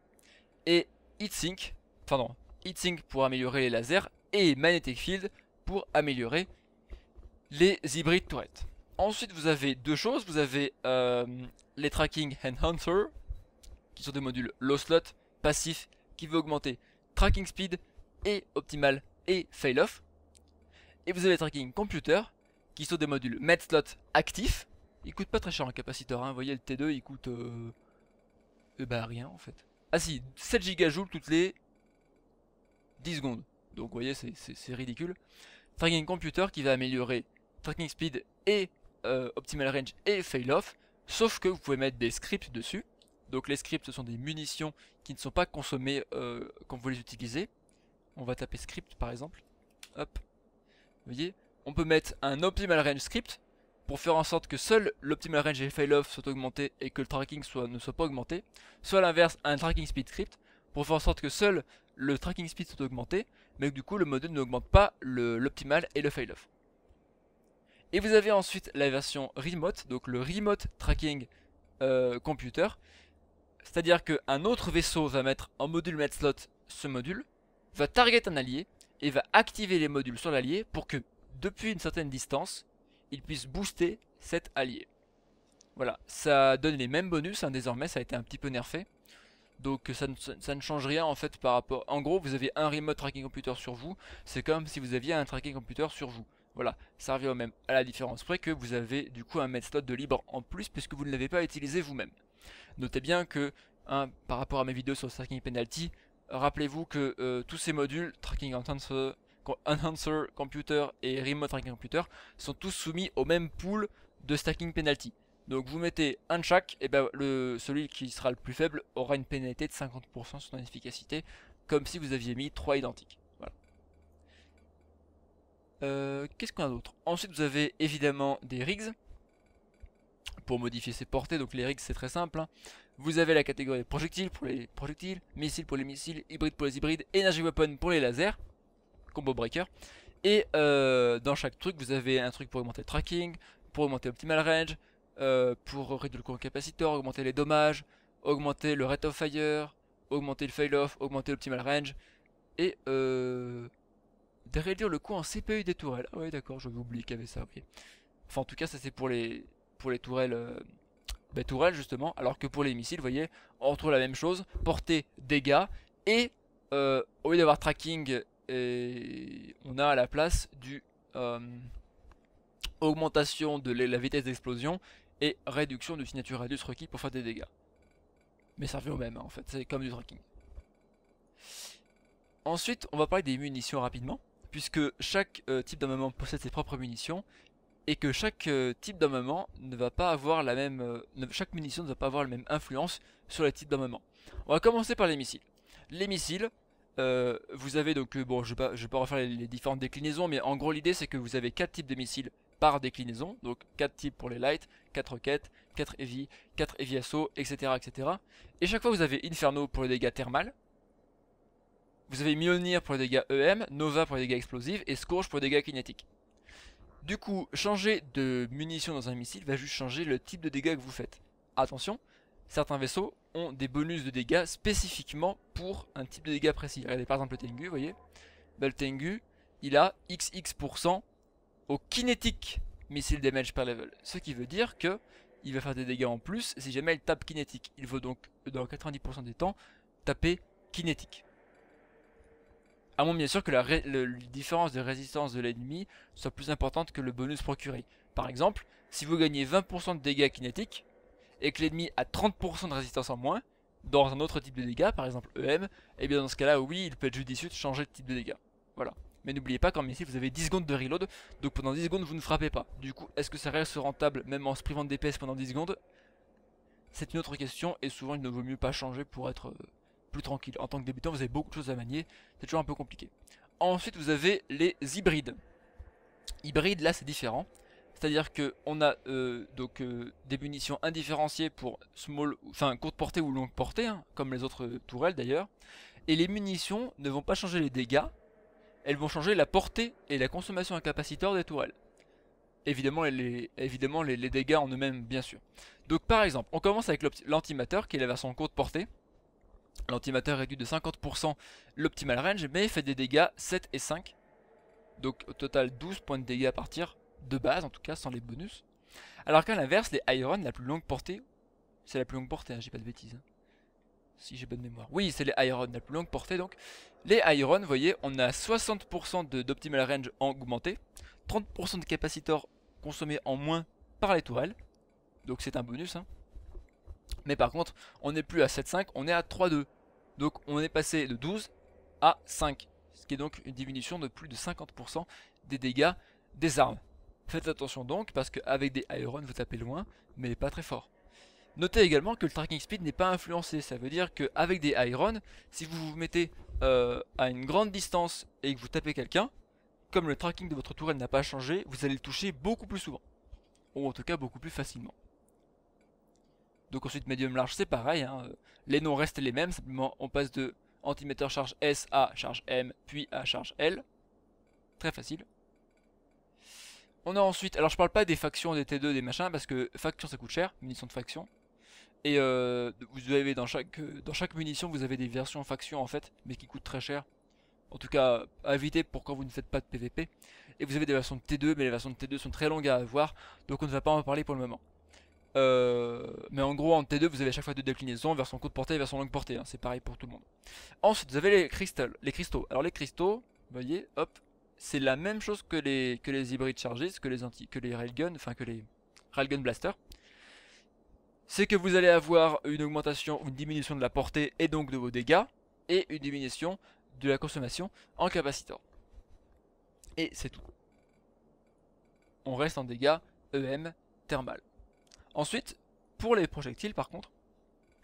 et heatsink, enfin non, heatsink pour améliorer les lasers et magnetic field pour améliorer les hybrides tourettes. Ensuite, vous avez deux choses. Vous avez euh, les tracking hunter qui sont des modules low slot passifs qui veut augmenter tracking speed et optimal et fail off. Et vous avez les tracking computer, qui sont des modules med slot actifs. Ils coûtent pas très cher un capaciteur. Hein. Vous voyez, le T2 il coûte euh, bah rien en fait. Ah si, 7 gigajoules toutes les 10 secondes. Donc vous voyez, c'est ridicule. Tracking Computer qui va améliorer Tracking Speed et euh, Optimal Range et Fail Off. Sauf que vous pouvez mettre des scripts dessus. Donc les scripts, ce sont des munitions qui ne sont pas consommées euh, quand vous les utilisez. On va taper script par exemple. Hop. Vous voyez, on peut mettre un Optimal Range script pour faire en sorte que seul l'optimal range et le fail-off soient augmentés et que le tracking soit, ne soit pas augmenté, soit l'inverse un tracking speed script pour faire en sorte que seul le tracking speed soit augmenté, mais que du coup le module n'augmente pas l'optimal et le fail-off. Et vous avez ensuite la version remote, donc le remote tracking euh, computer, c'est-à-dire qu'un autre vaisseau va mettre en module met slot ce module, va target un allié et va activer les modules sur l'allié pour que depuis une certaine distance, il puisse booster cet allié. Voilà, ça donne les mêmes bonus, hein, désormais ça a été un petit peu nerfé. Donc ça ne, change rien en fait par rapport... En gros, vous avez un remote tracking computer sur vous, c'est comme si vous aviez un tracking computer sur vous. Voilà, ça revient au même, à la différence près que vous avez du coup un med slot de libre en plus puisque vous ne l'avez pas utilisé vous-même. Notez bien que, hein, par rapport à mes vidéos sur le tracking penalty, rappelez-vous que euh, tous ces modules, tracking se Enhancer Computer et Remote Computer sont tous soumis au même pool de stacking penalty. Donc vous mettez un de chaque, et ben le, celui qui sera le plus faible aura une pénalité de 50% sur son efficacité, comme si vous aviez mis 3 identiques. Euh, qu'est-ce qu'on a d'autre Ensuite vous avez évidemment des rigs pour modifier ses portées. Donc les rigs c'est très simple. Hein. Vous avez la catégorie projectiles pour les projectiles, missiles pour les missiles, hybrides pour les hybrides, energy weapon pour les lasers combo breaker. Et euh, dans chaque truc, vous avez un truc pour augmenter le tracking, pour augmenter optimal range, euh, pour réduire le courant capacitor, augmenter les dommages, augmenter le rate of fire, augmenter le fail off, augmenter l'optimal range, et euh, de réduire le coût en CPU des tourelles. Ah ouais d'accord, j'avais oublié qu'il y avait ça, Enfin en tout cas ça c'est pour les, pour les tourelles... Bah, tourelles justement, alors que pour les missiles, vous voyez, on retrouve la même chose, portée, dégâts, et au lieu d'avoir tracking et on a à la place du euh, augmentation de la vitesse d'explosion et réduction de signature radius requis pour faire des dégâts. Mais ça revient au même hein, en fait, c'est comme du tracking. Ensuite, on va parler des munitions rapidement, puisque chaque euh, type d'armement possède ses propres munitions, et que chaque euh, type d'armement ne va pas avoir la même... chaque munition ne va pas avoir la même influence sur les types d'armement. On va commencer par les missiles. Les missiles, euh, vous avez donc, euh, bon, je ne vais, pas refaire les, différentes déclinaisons, mais en gros, l'idée c'est que vous avez 4 types de missiles par déclinaison, donc 4 types pour les light, 4 roquettes, 4 heavy, 4 heavy assaut, etc., etc. Et chaque fois, vous avez Inferno pour les dégâts thermales, vous avez Mjolnir pour les dégâts EM, Nova pour les dégâts explosifs et Scourge pour les dégâts kinétiques. Du coup, changer de munitions dans un missile va juste changer le type de dégâts que vous faites. Attention, certains vaisseaux ont des bonus de dégâts spécifiquement pour un type de dégâts précis. Regardez par exemple le Tengu, vous voyez. Bah, le Tengu, il a XX% au kinétique missile damage par level. Ce qui veut dire que il va faire des dégâts en plus si jamais il tape kinétique. Il faut donc, dans 90% des temps, taper kinétique. À moins bien sûr que la, la différence de résistance de l'ennemi soit plus importante que le bonus procuré. Par exemple, si vous gagnez 20% de dégâts kinétiques, et que l'ennemi a 30% de résistance en moins, dans un autre type de dégâts, par exemple EM, et eh bien dans ce cas-là, oui, il peut être judicieux de changer de type de dégâts. Voilà. Mais n'oubliez pas qu'en missile, vous avez 10 secondes de reload, donc pendant 10 secondes, vous ne frappez pas. Du coup, est-ce que ça reste rentable, même en se privant de DPS pendant 10 secondes C'est une autre question, et souvent, il ne vaut mieux pas changer pour être euh, plus tranquille. En tant que débutant, vous avez beaucoup de choses à manier, c'est toujours un peu compliqué. Ensuite, vous avez les hybrides. Hybrides, là, c'est différent c'est-à-dire qu'on a euh, donc euh, des munitions indifférenciées pour small, enfin courte portée ou longue portée, hein, comme les autres euh, tourelles d'ailleurs. Et les munitions ne vont pas changer les dégâts, elles vont changer la portée et la consommation incapaciteur des tourelles. Évidemment, les, évidemment les, dégâts en eux-mêmes, bien sûr. Donc par exemple, on commence avec l'antimateur qui est la version courte portée. L'antimateur réduit de 50% l'optimal range, mais fait des dégâts 7 et 5. Donc au total 12 points de dégâts à partir de base en tout cas, sans les bonus. Alors qu'à l'inverse, les Iron, la plus longue portée, c'est la plus longue portée, hein, j'ai pas de bêtises. Hein. Si j'ai bonne mémoire. Oui, c'est les Iron, la plus longue portée donc. Les Iron, vous voyez, on a 60% d'optimal range augmenté, 30% de capacitor consommé en moins par les tourelles. donc c'est un bonus. Hein. Mais par contre, on n'est plus à 7.5, on est à 3.2. Donc on est passé de 12 à 5, ce qui est donc une diminution de plus de 50% des dégâts des armes. Faites attention donc parce qu'avec des Iron vous tapez loin mais pas très fort. Notez également que le tracking speed n'est pas influencé, ça veut dire qu'avec des Iron, si vous vous mettez euh, à une grande distance et que vous tapez quelqu'un, comme le tracking de votre tourelle n'a pas changé, vous allez le toucher beaucoup plus souvent. Ou en tout cas beaucoup plus facilement. Donc ensuite médium large c'est pareil, hein. les noms restent les mêmes, simplement on passe de antimetteur charge S à charge M puis à charge L. Très facile. On a ensuite, alors je parle pas des factions, des T2, des machins, parce que factions ça coûte cher, munitions de faction. Et euh, vous avez dans chaque, munition, vous avez des versions factions en fait, mais qui coûtent très cher. En tout cas, à éviter pour quand vous ne faites pas de PVP. Et vous avez des versions de T2, mais les versions de T2 sont très longues à avoir, donc on ne va pas en parler pour le moment. Euh, mais en gros, en T2, vous avez à chaque fois deux déclinaisons, version courte portée et version longue portée. Hein, c'est pareil pour tout le monde. Ensuite, vous avez les Les cristaux. Alors les cristaux, vous voyez, hop, c'est la même chose que les, que les hybrides chargés, que les, que les railguns, enfin que les railgun blasters. C'est que vous allez avoir une augmentation ou une diminution de la portée et donc de vos dégâts, et une diminution de la consommation en capacitor. Et c'est tout. On reste en dégâts EM thermal. Ensuite, pour les projectiles par contre,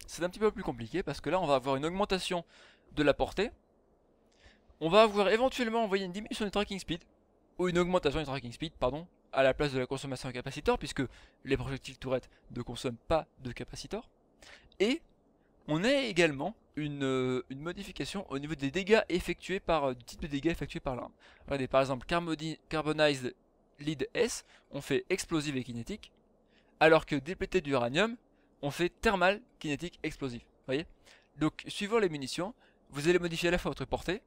c'est un petit peu plus compliqué parce que là on va avoir une augmentation de la portée, on va avoir éventuellement envoyé une diminution du tracking speed, ou une augmentation du tracking speed, pardon, à la place de la consommation de capacitor, puisque les projectiles tourettes ne consomment pas de capacitor. Et on a également euh, une, modification au niveau des dégâts effectués par, euh, du type de dégâts effectués par l'arme. Regardez, par exemple, Carbonized Lead S, on fait explosive et kinétique, alors que déplété d'uranium, on fait thermal, kinétique, explosif. voyez Donc, suivant les munitions, vous allez modifier à la fois votre portée,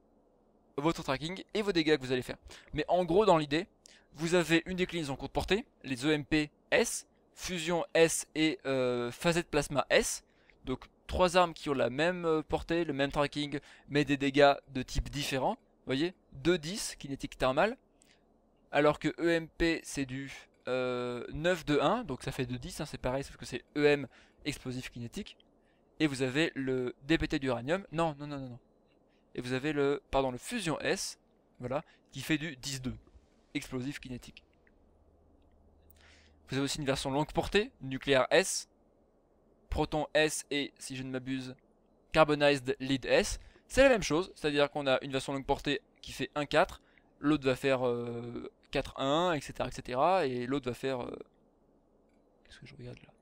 votre tracking et vos dégâts que vous allez faire. Mais en gros, dans l'idée, vous avez une déclinaison courte portée, les EMP S, Fusion S et euh, Facette Plasma S. Donc trois armes qui ont la même euh, portée, le même tracking, mais des dégâts de type différent. voyez 2-10, kinétique thermale. Alors que EMP, c'est du 9 2 1, donc ça fait 2-10, hein, c'est pareil, sauf que c'est EM explosif kinétique. Et vous avez le DPT d'uranium. Non, non, non, non, non et vous avez le, pardon, le Fusion S, voilà, qui fait du 10-2, explosif kinétique. Vous avez aussi une version longue portée, nucléaire S, Proton S et, si je ne m'abuse, Carbonized Lead S. C'est la même chose, c'est-à-dire qu'on a une version longue portée qui fait 1-4, l'autre va faire 4-1, etc., etc., et l'autre va faire... Euh, qu'est-ce que je regarde là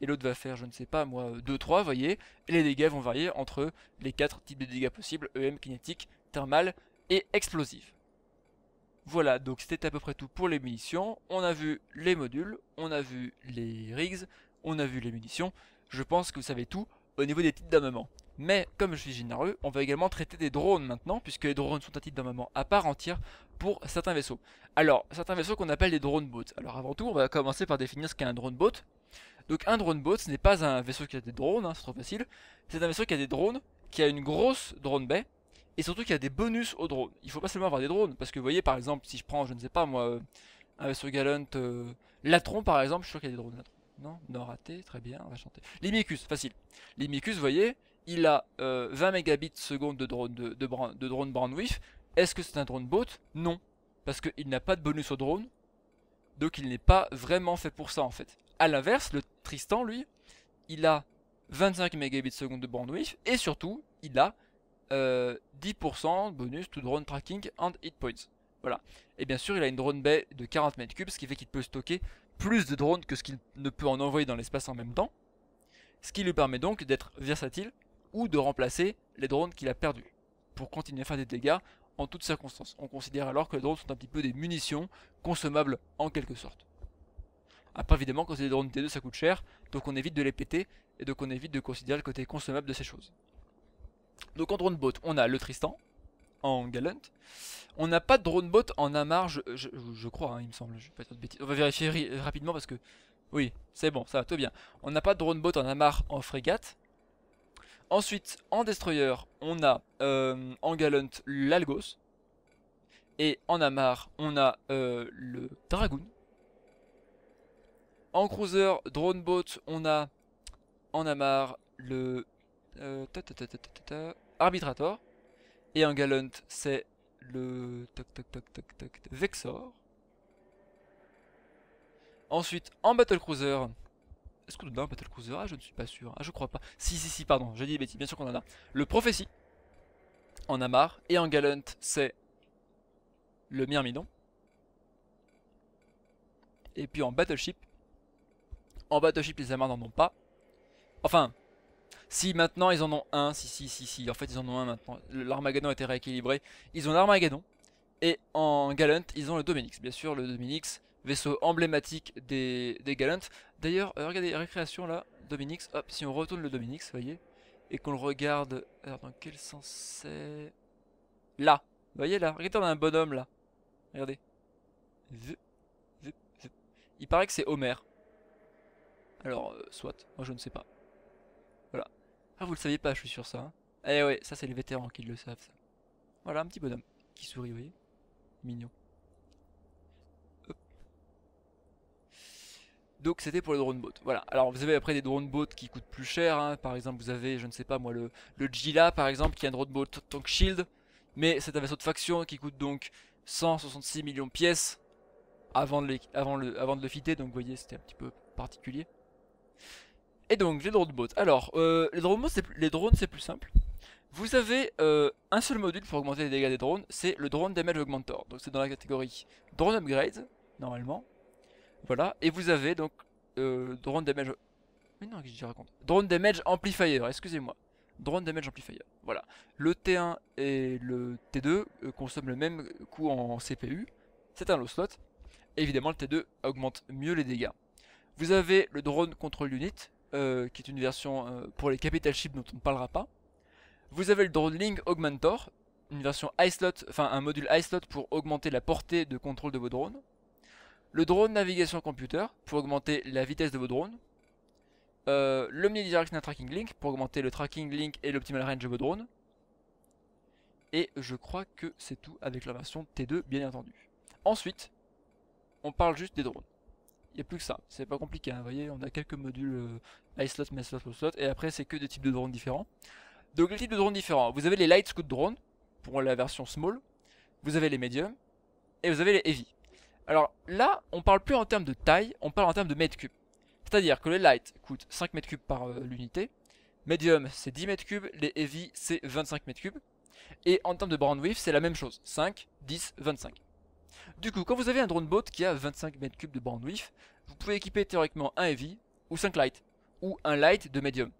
et l'autre va faire, je ne sais pas moi, 2-3, euh, voyez, et les dégâts vont varier entre les 4 types de dégâts possibles, EM, kinétique, thermal et explosif. Voilà, donc c'était à peu près tout pour les munitions, on a vu les modules, on a vu les rigs, on a vu les munitions, je pense que vous savez tout au niveau des types d'armement. Mais comme je suis généreux, on va également traiter des drones maintenant, puisque les drones sont un type d'armement à part entière pour certains vaisseaux. Alors, certains vaisseaux qu'on appelle des drone boats. Alors avant tout, on va commencer par définir ce qu'est un drone boat. Donc un drone boat, ce n'est pas un vaisseau qui a des drones, hein, c'est trop facile. C'est un vaisseau qui a des drones, qui a une grosse drone baie, et surtout qui a des bonus aux drone. Il faut pas seulement avoir des drones, parce que vous voyez par exemple, si je prends, je ne sais pas moi, euh, un vaisseau galant euh, Latron par exemple, je suis sûr qu'il y a des drones Latron. Non Non raté, très bien, on va chanter. L'Imicus, facile. L'Imicus, vous voyez, il a 20 euh, mégabits seconde de drone, de, de, drone bandwidth. Est-ce que c'est un drone boat Non, parce qu'il n'a pas de bonus au drone, donc il n'est pas vraiment fait pour ça en fait. A l'inverse, le Tristan, lui, il a 25 mégabits seconde de bandwidth et surtout, il a 10% euh, bonus to drone tracking and hit points. Voilà. Et bien sûr, il a une drone bay de 40 mètres cubes, ce qui fait qu'il peut stocker plus de drones que ce qu'il ne peut en envoyer dans l'espace en même temps. Ce qui lui permet donc d'être versatile ou de remplacer les drones qu'il a perdus pour continuer à faire des dégâts en toutes circonstances. On considère alors que les drones sont un petit peu des munitions consommables en quelque sorte. Après ah, évidemment quand c'est des drones T2 ça coûte cher, donc on évite de les péter, et donc on évite de considérer le côté consommable de ces choses. Donc en drone boat, on a le Tristan, en Galant. On n'a pas de drone boat en Amar, je, crois, hein, il me semble, je pas de On va vérifier rapidement parce que, oui, c'est bon, ça va, tout bien. On n'a pas de drone boat en Amar en frégate. Ensuite, en Destroyer, on a euh, en Galant l'Algos. Et en Amar, on a euh, le Dragoon. En cruiser, drone boat, on a en amarre le euh, arbitrator. Et en Gallant, c'est le vexor. Ensuite, en battle cruiser, est-ce qu'on a un battle cruiser Ah, je ne suis pas sûr. Ah, je crois pas. Si, si, si, pardon, j'ai dit bêtises. Bien sûr qu'on en a. Le prophétie en amarre et en Gallant, c'est le myrmidon. Et puis en battleship, en Battleship, les Amars n'en ont pas. Enfin, si maintenant ils en ont un, si, si, si, si, en fait ils en ont un maintenant. L'Armageddon a été rééquilibré. Ils ont l'Armageddon. Et en Galant, ils ont le Dominix. Bien sûr, le Dominix, vaisseau emblématique des, des D'ailleurs, euh, regardez, récréation là, Dominix. Hop, si on retourne le Dominix, vous voyez, et qu'on le regarde. Alors, dans quel sens c'est. Là Vous voyez là Regardez, on a un bonhomme là. Regardez. Il paraît que c'est Homer. Alors, euh, soit, moi je ne sais pas. Voilà. Ah, vous le saviez pas, je suis sûr ça. Hein. Eh ouais, ça c'est les vétérans qui le savent, ça. Voilà, un petit bonhomme qui sourit, vous voyez. Mignon. Donc c'était pour le drone boat. Voilà. Alors vous avez après des drone boats qui coûtent plus cher. Hein. Par exemple, vous avez, je ne sais pas moi, le, Gila par exemple, qui a un drone boat tank shield. Mais c'est un vaisseau de faction hein, qui coûte donc 166 millions de pièces avant de, les, avant le, avant de le fitter. Donc vous voyez, c'était un petit peu particulier. Et donc j'ai drone bots. Alors euh, les drones c'est plus simple. Vous avez euh, un seul module pour augmenter les dégâts des drones, c'est le drone damage augmentor. Donc c'est dans la catégorie drone upgrade normalement. Voilà et vous avez donc euh, drone damage. Mais non raconte Drone damage amplifier. Excusez-moi. Drone damage amplifier. Voilà. Le T1 et le T2 consomment le même coût en CPU. C'est un low slot. Évidemment le T2 augmente mieux les dégâts. Vous avez le drone control unit, euh, qui est une version euh, pour les capital ships dont on ne parlera pas. Vous avez le Drone Link Augmentor, une version iSlot, enfin un module iSlot pour augmenter la portée de contrôle de vos drones. Le drone navigation computer pour augmenter la vitesse de vos drones. Euh, le Mini Directional Tracking Link pour augmenter le tracking link et l'optimal range de vos drones. Et je crois que c'est tout avec la version T2 bien entendu. Ensuite, on parle juste des drones il n'y a plus que ça, c'est pas compliqué, hein. vous voyez, on a quelques modules euh, iSlot, slot et après c'est que des types de drones différents. Donc les types de drones différents, vous avez les Light Scoot Drones, pour la version small, vous avez les medium, et vous avez les heavy. Alors là, on parle plus en termes de taille, on parle en termes de mètres cubes. C'est-à-dire que les light coûtent 5 mètres cubes par euh, l'unité, medium c'est 10 mètres cubes, les heavy c'est 25 mètres cubes, et en termes de brand width c'est la même chose, 5, 10, 25. Du coup, quand vous avez un drone boat qui a 25 m3 de bandwidth, vous pouvez équiper théoriquement un heavy ou 5 light, ou un light de medium.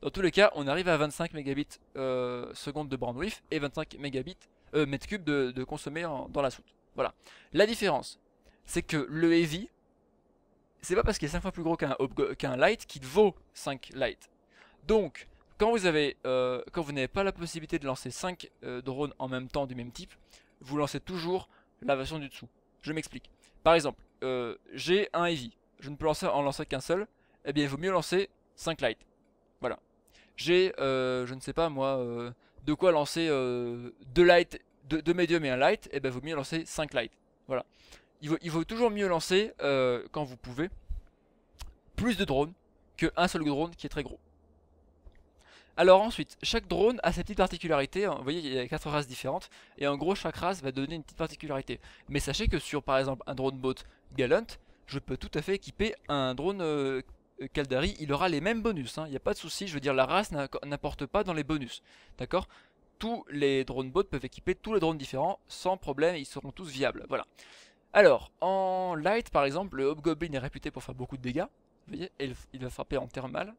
Dans tous les cas, on arrive à 25 mégabits euh, de bandwidth et 25 mégabits euh, de, de consommé dans la soute. Voilà. La différence, c'est que le heavy, c'est pas parce qu'il est 5 fois plus gros qu'un light qu'il vaut 5 light. Donc, quand vous avez, euh, quand vous n'avez pas la possibilité de lancer 5 euh, drones en même temps du même type, vous lancez toujours la version du dessous. Je m'explique. Par exemple, euh, j'ai un heavy. Je ne peux lancer, en lancer qu'un seul. Eh bien, il vaut mieux lancer 5 light. Voilà. J'ai, euh, je ne sais pas moi, euh, de quoi lancer 2 light, 2, medium et un light. et eh bien, il vaut mieux lancer 5 light. Voilà. Il vaut, il vaut toujours mieux lancer, quand vous pouvez, plus de drones qu'un seul drone qui est très gros. Alors ensuite, chaque drone a sa petite particularité, hein. vous voyez il y a quatre races différentes, et en gros chaque race va donner une petite particularité. Mais sachez que sur par exemple un drone boat Galant, je peux tout à fait équiper un drone Caldari, euh, il aura les mêmes bonus, hein. il n'y a pas de souci, je veux dire la race n'importe pas dans les bonus, d'accord Tous les drones boats peuvent équiper tous les drones différents sans problème, ils seront tous viables, voilà. Alors, en light par exemple, le Hobgoblin est réputé pour faire beaucoup de dégâts, vous voyez, et il va frapper en thermal,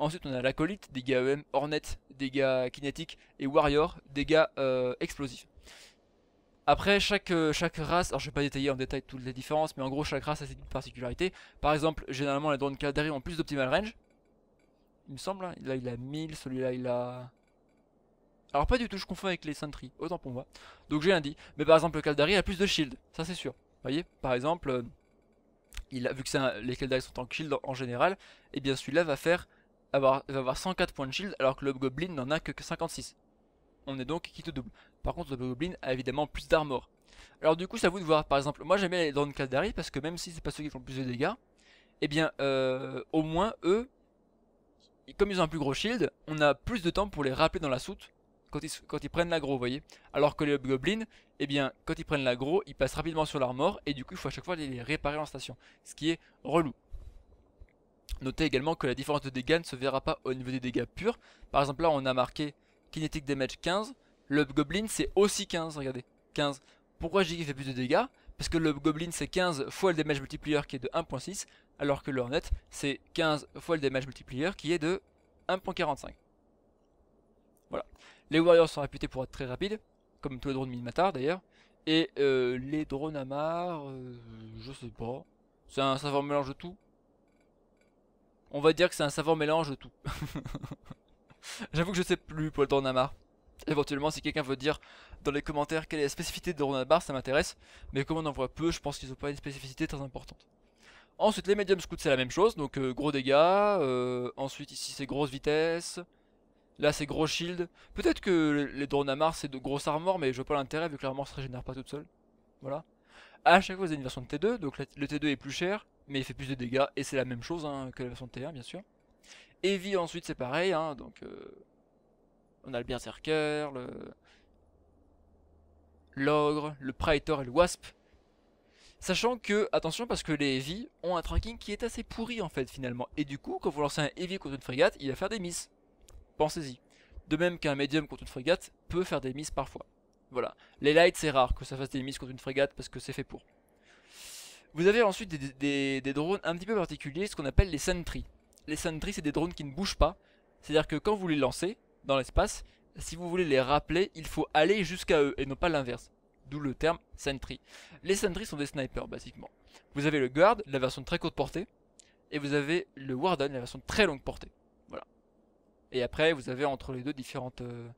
Ensuite, on a l'acolyte, dégâts EM, Hornet, dégâts kinétiques et Warrior, dégâts euh, explosifs. Après, chaque, euh, chaque race, alors je vais pas détailler en détail toutes les différences, mais en gros, chaque race a ses particularités. Par exemple, généralement, les drones Caldari ont plus d'optimal range. Il me semble, hein. là il a 1000, celui-là il a. Alors pas du tout, je confonds avec les Sentries, autant pour moi. Donc j'ai un dit. Mais par exemple, le Caldari a plus de shield, ça c'est sûr. Vous voyez, par exemple, euh, il a, vu que les Caldari sont en shield en, général, et eh bien celui-là va faire avoir, va avoir 104 points de shield alors que le Goblin n'en a que 56. On est donc quitte au double. Par contre, le Goblin a évidemment plus d'armor. Alors du coup, ça vous de voir. Par exemple, moi j'aime bien les drones Caldari parce que même si c'est pas ceux qui font le plus de dégâts, eh bien, euh, au moins eux, comme ils ont un plus gros shield, on a plus de temps pour les rappeler dans la soute quand ils, quand ils prennent l'aggro, vous voyez. Alors que les Hobgoblins, eh bien, quand ils prennent l'aggro, ils passent rapidement sur l'armor et du coup, il faut à chaque fois les réparer en station. Ce qui est relou. Notez également que la différence de dégâts ne se verra pas au niveau des dégâts purs. Par exemple là on a marqué Kinetic Damage 15, le Goblin c'est aussi 15, regardez, 15. Pourquoi j'ai fait plus de dégâts Parce que le Goblin c'est 15 fois le damage multiplier qui est de 1.6, alors que le Hornet c'est 15 fois le damage multiplier qui est de 1.45. Voilà. Les Warriors sont réputés pour être très rapides, comme tous les drones Minimatar d'ailleurs. Et euh, les drones Amar, euh, je sais pas. C'est un savoir mélange de tout. On va dire que c'est un savant mélange de tout. (laughs) J'avoue que je sais plus pour le Amar Éventuellement, si quelqu'un veut dire dans les commentaires quelle est la spécificité de Dornamar, ça m'intéresse. Mais comme on en voit peu, je pense qu'ils n'ont pas une spécificité très importante. Ensuite, les medium scouts, c'est la même chose. Donc, euh, gros dégâts. Euh, ensuite, ici, c'est grosse vitesse. Là, c'est gros shield. Peut-être que les Dornamar, c'est de grosse armor, mais je vois pas l'intérêt vu que l'armor se régénère pas toute seule. Voilà. À chaque fois, vous avez une version de T2. Donc, le T2 est plus cher mais il fait plus de dégâts, et c'est la même chose hein, que la version de t bien sûr. Heavy ensuite c'est pareil, hein, donc euh, on a le Berserker, le l'ogre, le Praetor et le Wasp. Sachant que, attention parce que les Heavy ont un tracking qui est assez pourri en fait finalement, et du coup quand vous lancez un Heavy contre une frégate, il va faire des misses. Pensez-y. De même qu'un médium contre une frégate peut faire des misses parfois. Voilà. Les lights c'est rare que ça fasse des misses contre une frégate parce que c'est fait pour. Vous avez ensuite des, drones un petit peu particuliers, ce qu'on appelle les sentries. Les sentries, c'est des drones qui ne bougent pas. C'est-à-dire que quand vous les lancez dans l'espace, si vous voulez les rappeler, il faut aller jusqu'à eux et non pas l'inverse. D'où le terme sentry. Les sentries sont des snipers, basiquement. Vous avez le guard, la version très courte portée, et vous avez le warden, la version très longue portée. Voilà. Et après, vous avez entre les deux différentes... Euh,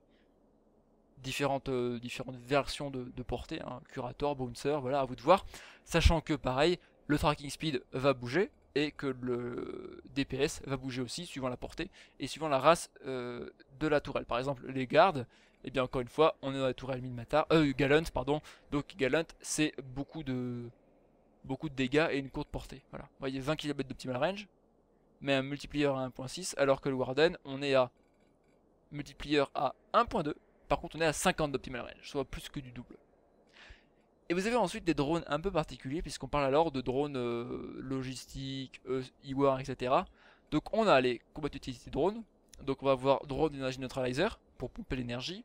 différentes, euh, différentes versions de, portée, hein. curator, bouncer, voilà, à vous de voir. Sachant que pareil, le tracking speed va bouger et que le DPS va bouger aussi suivant la portée et suivant la race euh, de la tourelle. Par exemple, les gardes, et eh bien encore une fois, on est dans la tourelle euh, Galant, pardon. Donc Galant, c'est beaucoup de beaucoup de dégâts et une courte portée. Voilà. Vous voyez 20 km d'optimal range, mais un multiplier à 1.6, alors que le Warden, on est à multiplier à 1.2 par contre, on est à 50 d'optimal range, soit plus que du double. Et vous avez ensuite des drones un peu particuliers, puisqu'on parle alors de drones euh, logistiques, euh, e-war, etc. Donc on a les combat utility drones, donc on va avoir drone d'énergie neutralizer pour pomper l'énergie,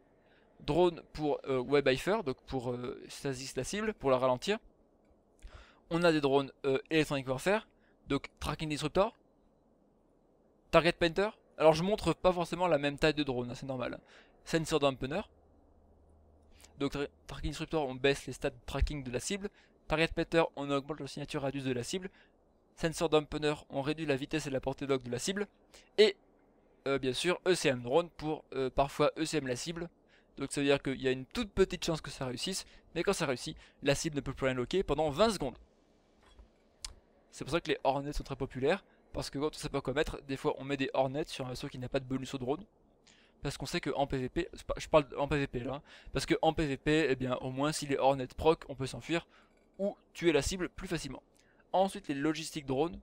drone pour euh, Webifer, donc pour stasis la cible, pour la ralentir. On a des drones électronique electronic warfare, donc tracking disruptor, target painter. Alors je montre pas forcément la même taille de drone, hein, c'est normal. Sensor dampener. Donc Tracking instructor on baisse les stats de tracking de la cible. Target Meter, on augmente la signature radius de la cible. Sensor dampener, on réduit la vitesse et la portée doc de la cible. Et euh, bien sûr ECM drone pour euh, parfois ECM la cible. Donc ça veut dire qu'il y a une toute petite chance que ça réussisse. Mais quand ça réussit, la cible ne peut plus rien loquer pendant 20 secondes. C'est pour ça que les Hornets sont très populaires. Parce que quand on ne sait pas quoi mettre, des fois on met des Hornets sur un vaisseau qui n'a pas de bonus au drone parce qu'on sait que en PVP, je parle en PVP là, hein, parce que en PVP, eh bien au moins s'il est hors net proc, on peut s'enfuir ou tuer la cible plus facilement. Ensuite les logistiques drones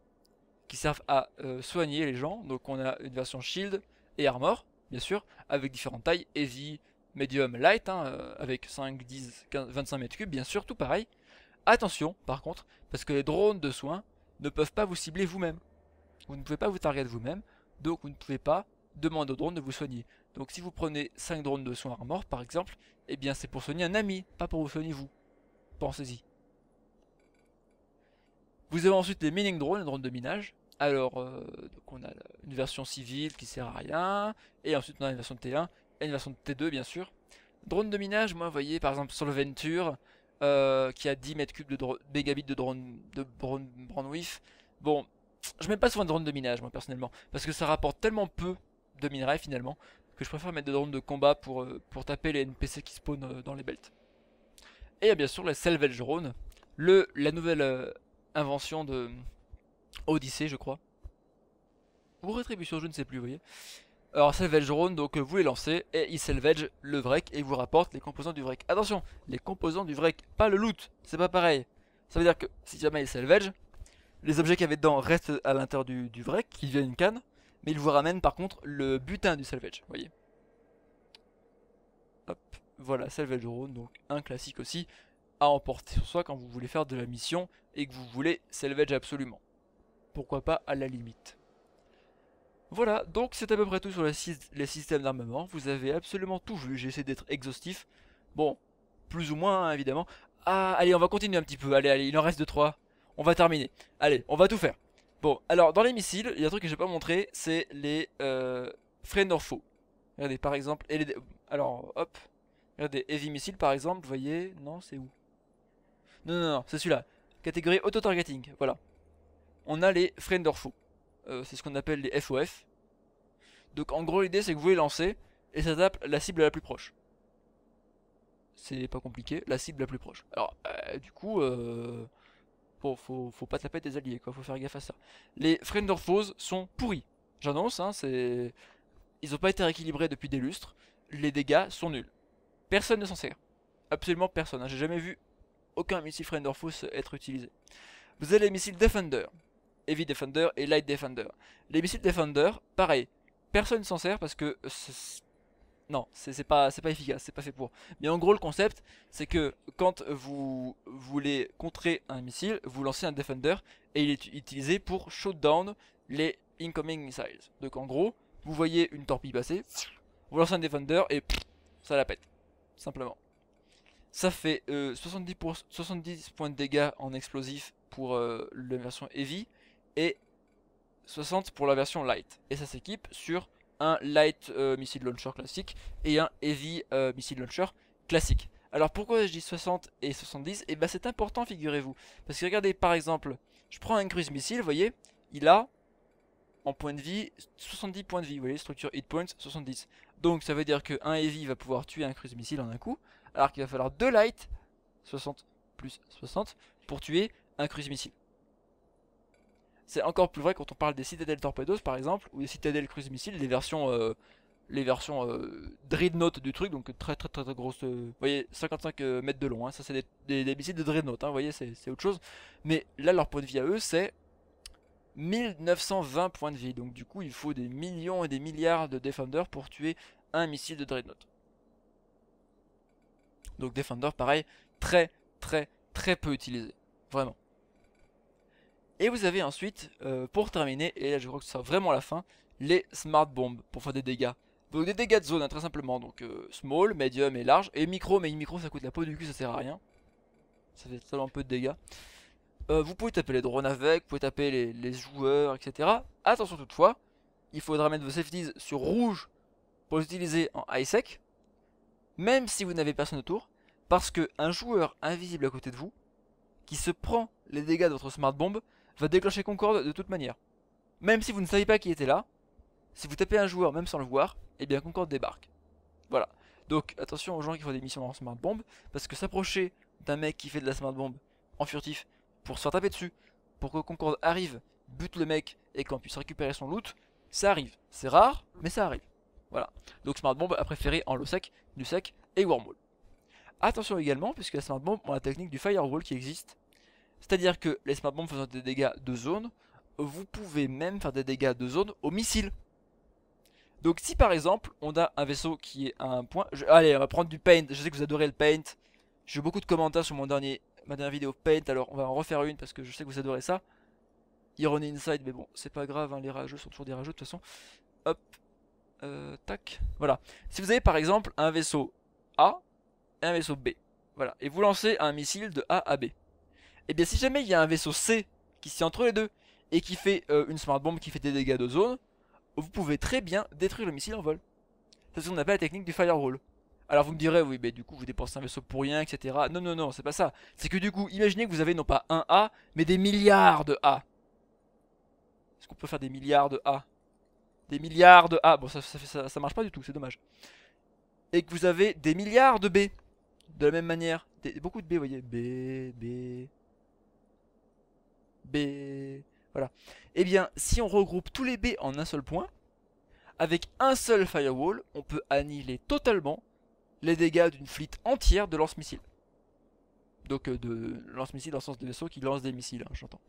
qui servent à euh, soigner les gens, donc on a une version shield et armor, bien sûr, avec différentes tailles, easy, medium, light, hein, euh, avec 5, 10, 15, 25 mètres cubes, bien sûr, tout pareil. Attention par contre, parce que les drones de soins ne peuvent pas vous cibler vous-même. Vous ne pouvez pas vous target vous-même, donc vous ne pouvez pas demander aux drones de vous soigner. Donc si vous prenez 5 drones de soins armor par exemple, eh bien c'est pour soigner un ami, pas pour vous soigner vous. Pensez-y. Vous avez ensuite les mining drones, les drones de minage. Alors, euh, on a une version civile qui sert à rien, et ensuite on a une version de T1 et une version de T2 bien sûr. Drone de minage, moi vous voyez par exemple sur le Venture, euh, qui a 10 mètres cubes de mégabits de drone de drone Bon, je mets pas souvent de drone de minage moi personnellement, parce que ça rapporte tellement peu de minerais finalement que je préfère mettre des drones de combat pour, euh, pour taper les NPC qui spawnent euh, dans les belts. Et il y a bien sûr le Salvage Drone, le, la nouvelle euh, invention de Odyssey, je crois. Ou Rétribution, je ne sais plus, vous voyez. Alors, Salvage Drone, donc vous les lancez et il salvage le Wreck et vous rapporte les composants du Wreck Attention, les composants du Wreck, pas le loot, c'est pas pareil. Ça veut dire que si jamais il salvage, les objets qu'il y avait dedans restent à l'intérieur du, du il qui une canne. Mais il vous ramène par contre le butin du salvage, vous voyez. Hop, voilà, salvage drone, donc un classique aussi à emporter sur soi quand vous voulez faire de la mission et que vous voulez salvage absolument. Pourquoi pas à la limite. Voilà, donc c'est à peu près tout sur les, systèmes d'armement. Vous avez absolument tout vu, j'ai essayé d'être exhaustif. Bon, plus ou moins, hein, évidemment. Ah, allez, on va continuer un petit peu. Allez, allez, il en reste 2-3. On va terminer. Allez, on va tout faire. Bon, alors dans les missiles, il y a un truc que je vais pas montré, c'est les euh, frais Regardez, par exemple, et les... alors hop, regardez, Heavy Missile par exemple, vous voyez, non, c'est où Non, non, non, c'est celui-là, catégorie auto-targeting, voilà. On a les frais euh, c'est ce qu'on appelle les FOF. Donc en gros, l'idée c'est que vous les lancez et ça tape la cible la plus proche c'est pas compliqué, la cible la plus proche. Alors, euh, du coup, euh, faut, faut pas taper des alliés, quoi, faut faire gaffe à ça. Les Frendorfos sont pourris, j'annonce, hein, c'est... Ils n'ont pas été rééquilibrés depuis des lustres, les dégâts sont nuls. Personne ne s'en sert, absolument personne, hein. j'ai jamais vu aucun missile Frendorfos être utilisé. Vous avez les missiles Defender, Heavy Defender et Light Defender. Les missiles Defender, pareil, personne ne s'en sert parce que non, c'est pas, pas efficace, c'est pas fait pour. Mais en gros, le concept, c'est que quand vous voulez contrer un missile, vous lancez un Defender et il est utilisé pour down les incoming missiles. Donc en gros, vous voyez une torpille passer, vous lancez un Defender et ça la pète. Simplement. Ça fait 70, euh, points de dégâts en explosif pour euh, la version Heavy et 60 pour la version Light. Et ça s'équipe sur un light euh, missile launcher classique et un heavy euh, missile launcher classique. Alors pourquoi je dis 60 et 70 Et bien c'est important figurez-vous. Parce que regardez par exemple, je prends un cruise missile, vous voyez, il a en point de vie 70 points de vie, vous voyez, structure hit points 70. Donc ça veut dire qu'un heavy va pouvoir tuer un cruise missile en un coup, alors qu'il va falloir deux light 60 plus 60 pour tuer un cruise missile. C'est encore plus vrai quand on parle des citadels Torpedoes par exemple, ou des citadelles cruise Missiles, euh, les versions, les euh, versions dreadnought du truc, donc très très très, très grosse, euh, vous voyez, 55 mètres de long, hein. ça c'est des, missiles de dreadnought, hein, vous voyez, c'est autre chose. Mais là, leur point de vie à eux, c'est 1920 points de vie, donc du coup, il faut des millions et des milliards de Defenders pour tuer un missile de dreadnought. Donc Defender, pareil, très très très peu utilisé, vraiment. Et vous avez ensuite, euh, pour terminer, et là je crois que ce sera vraiment la fin, les smart Bombs pour faire des dégâts. Donc des dégâts de zone, hein, très simplement. Donc euh, small, medium et large. Et micro, mais micro ça coûte la peau du cul, ça sert à rien. Ça fait un peu de dégâts. Euh, vous pouvez taper les drones avec, vous pouvez taper les, joueurs, etc. Attention toutefois, il faudra mettre vos safeties sur rouge pour les utiliser en high sec. Même si vous n'avez personne autour. Parce qu'un joueur invisible à côté de vous, qui se prend les dégâts de votre smart bomb, va déclencher Concorde de toute manière. Même si vous ne savez pas qui était là, si vous tapez un joueur même sans le voir, et eh bien Concorde débarque. Voilà. Donc attention aux gens qui font des missions en smart bomb, parce que s'approcher d'un mec qui fait de la smart bomb en furtif pour se faire taper dessus, pour que Concorde arrive, bute le mec et qu'on puisse récupérer son loot, ça arrive. C'est rare, mais ça arrive. Voilà. Donc smart bomb a préféré en low sec, sec et wormhole. Attention également, puisque la smart bomb a la technique du firewall qui existe c'est-à-dire que les smart bombs faisant des dégâts de zone, vous pouvez même faire des dégâts de zone au missile. Donc si par exemple on a un vaisseau qui est à un point Allez on va prendre du paint Je sais que vous adorez le paint J'ai eu beaucoup de commentaires sur mon dernier... ma dernière vidéo paint Alors on va en refaire une parce que je sais que vous adorez ça Irony Inside mais bon c'est pas grave hein, Les rageux sont toujours des rageux de toute façon Hop euh, Tac Voilà Si vous avez par exemple un vaisseau A et un vaisseau B Voilà et vous lancez un missile de A à B et eh bien si jamais il y a un vaisseau C qui s'y entre les deux et qui fait euh, une smart bomb qui fait des dégâts de zone, vous pouvez très bien détruire le missile en vol. C'est ce qu'on appelle la technique du firewall. Alors vous me direz, oui, mais du coup vous dépensez un vaisseau pour rien, etc. Non, non, non, c'est pas ça. C'est que du coup, imaginez que vous avez non pas un A, mais des milliards de A. Est-ce qu'on peut faire des milliards de A Des milliards de A. Bon, ça, ça, marche pas du tout, c'est dommage. Et que vous avez des milliards de B. De la même manière. beaucoup de B, vous voyez. B, B, B... Voilà. Eh bien, si on regroupe tous les B en un seul point, avec un seul firewall, on peut annihiler totalement les dégâts d'une flotte entière de lance-missiles. Donc euh, de lance-missiles dans le sens de vaisseaux qui lancent des missiles, hein, j'entends.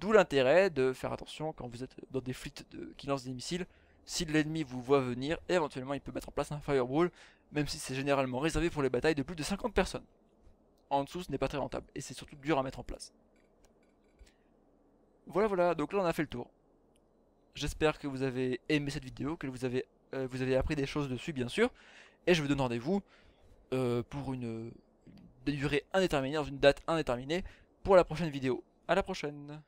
D'où l'intérêt de faire attention quand vous êtes dans des flottes qui lancent des missiles. Si l'ennemi vous voit venir, éventuellement il peut mettre en place un firewall, même si c'est généralement réservé pour les batailles de plus de 50 personnes. En dessous, ce n'est pas très rentable, et c'est surtout dur à mettre en place. Voilà, voilà, donc là on a fait le tour. J'espère que vous avez aimé cette vidéo, que vous avez, euh, vous avez appris des choses dessus bien sûr. Et je vous donne rendez-vous euh, pour une, durée indéterminée, dans une date indéterminée, pour la prochaine vidéo. À la prochaine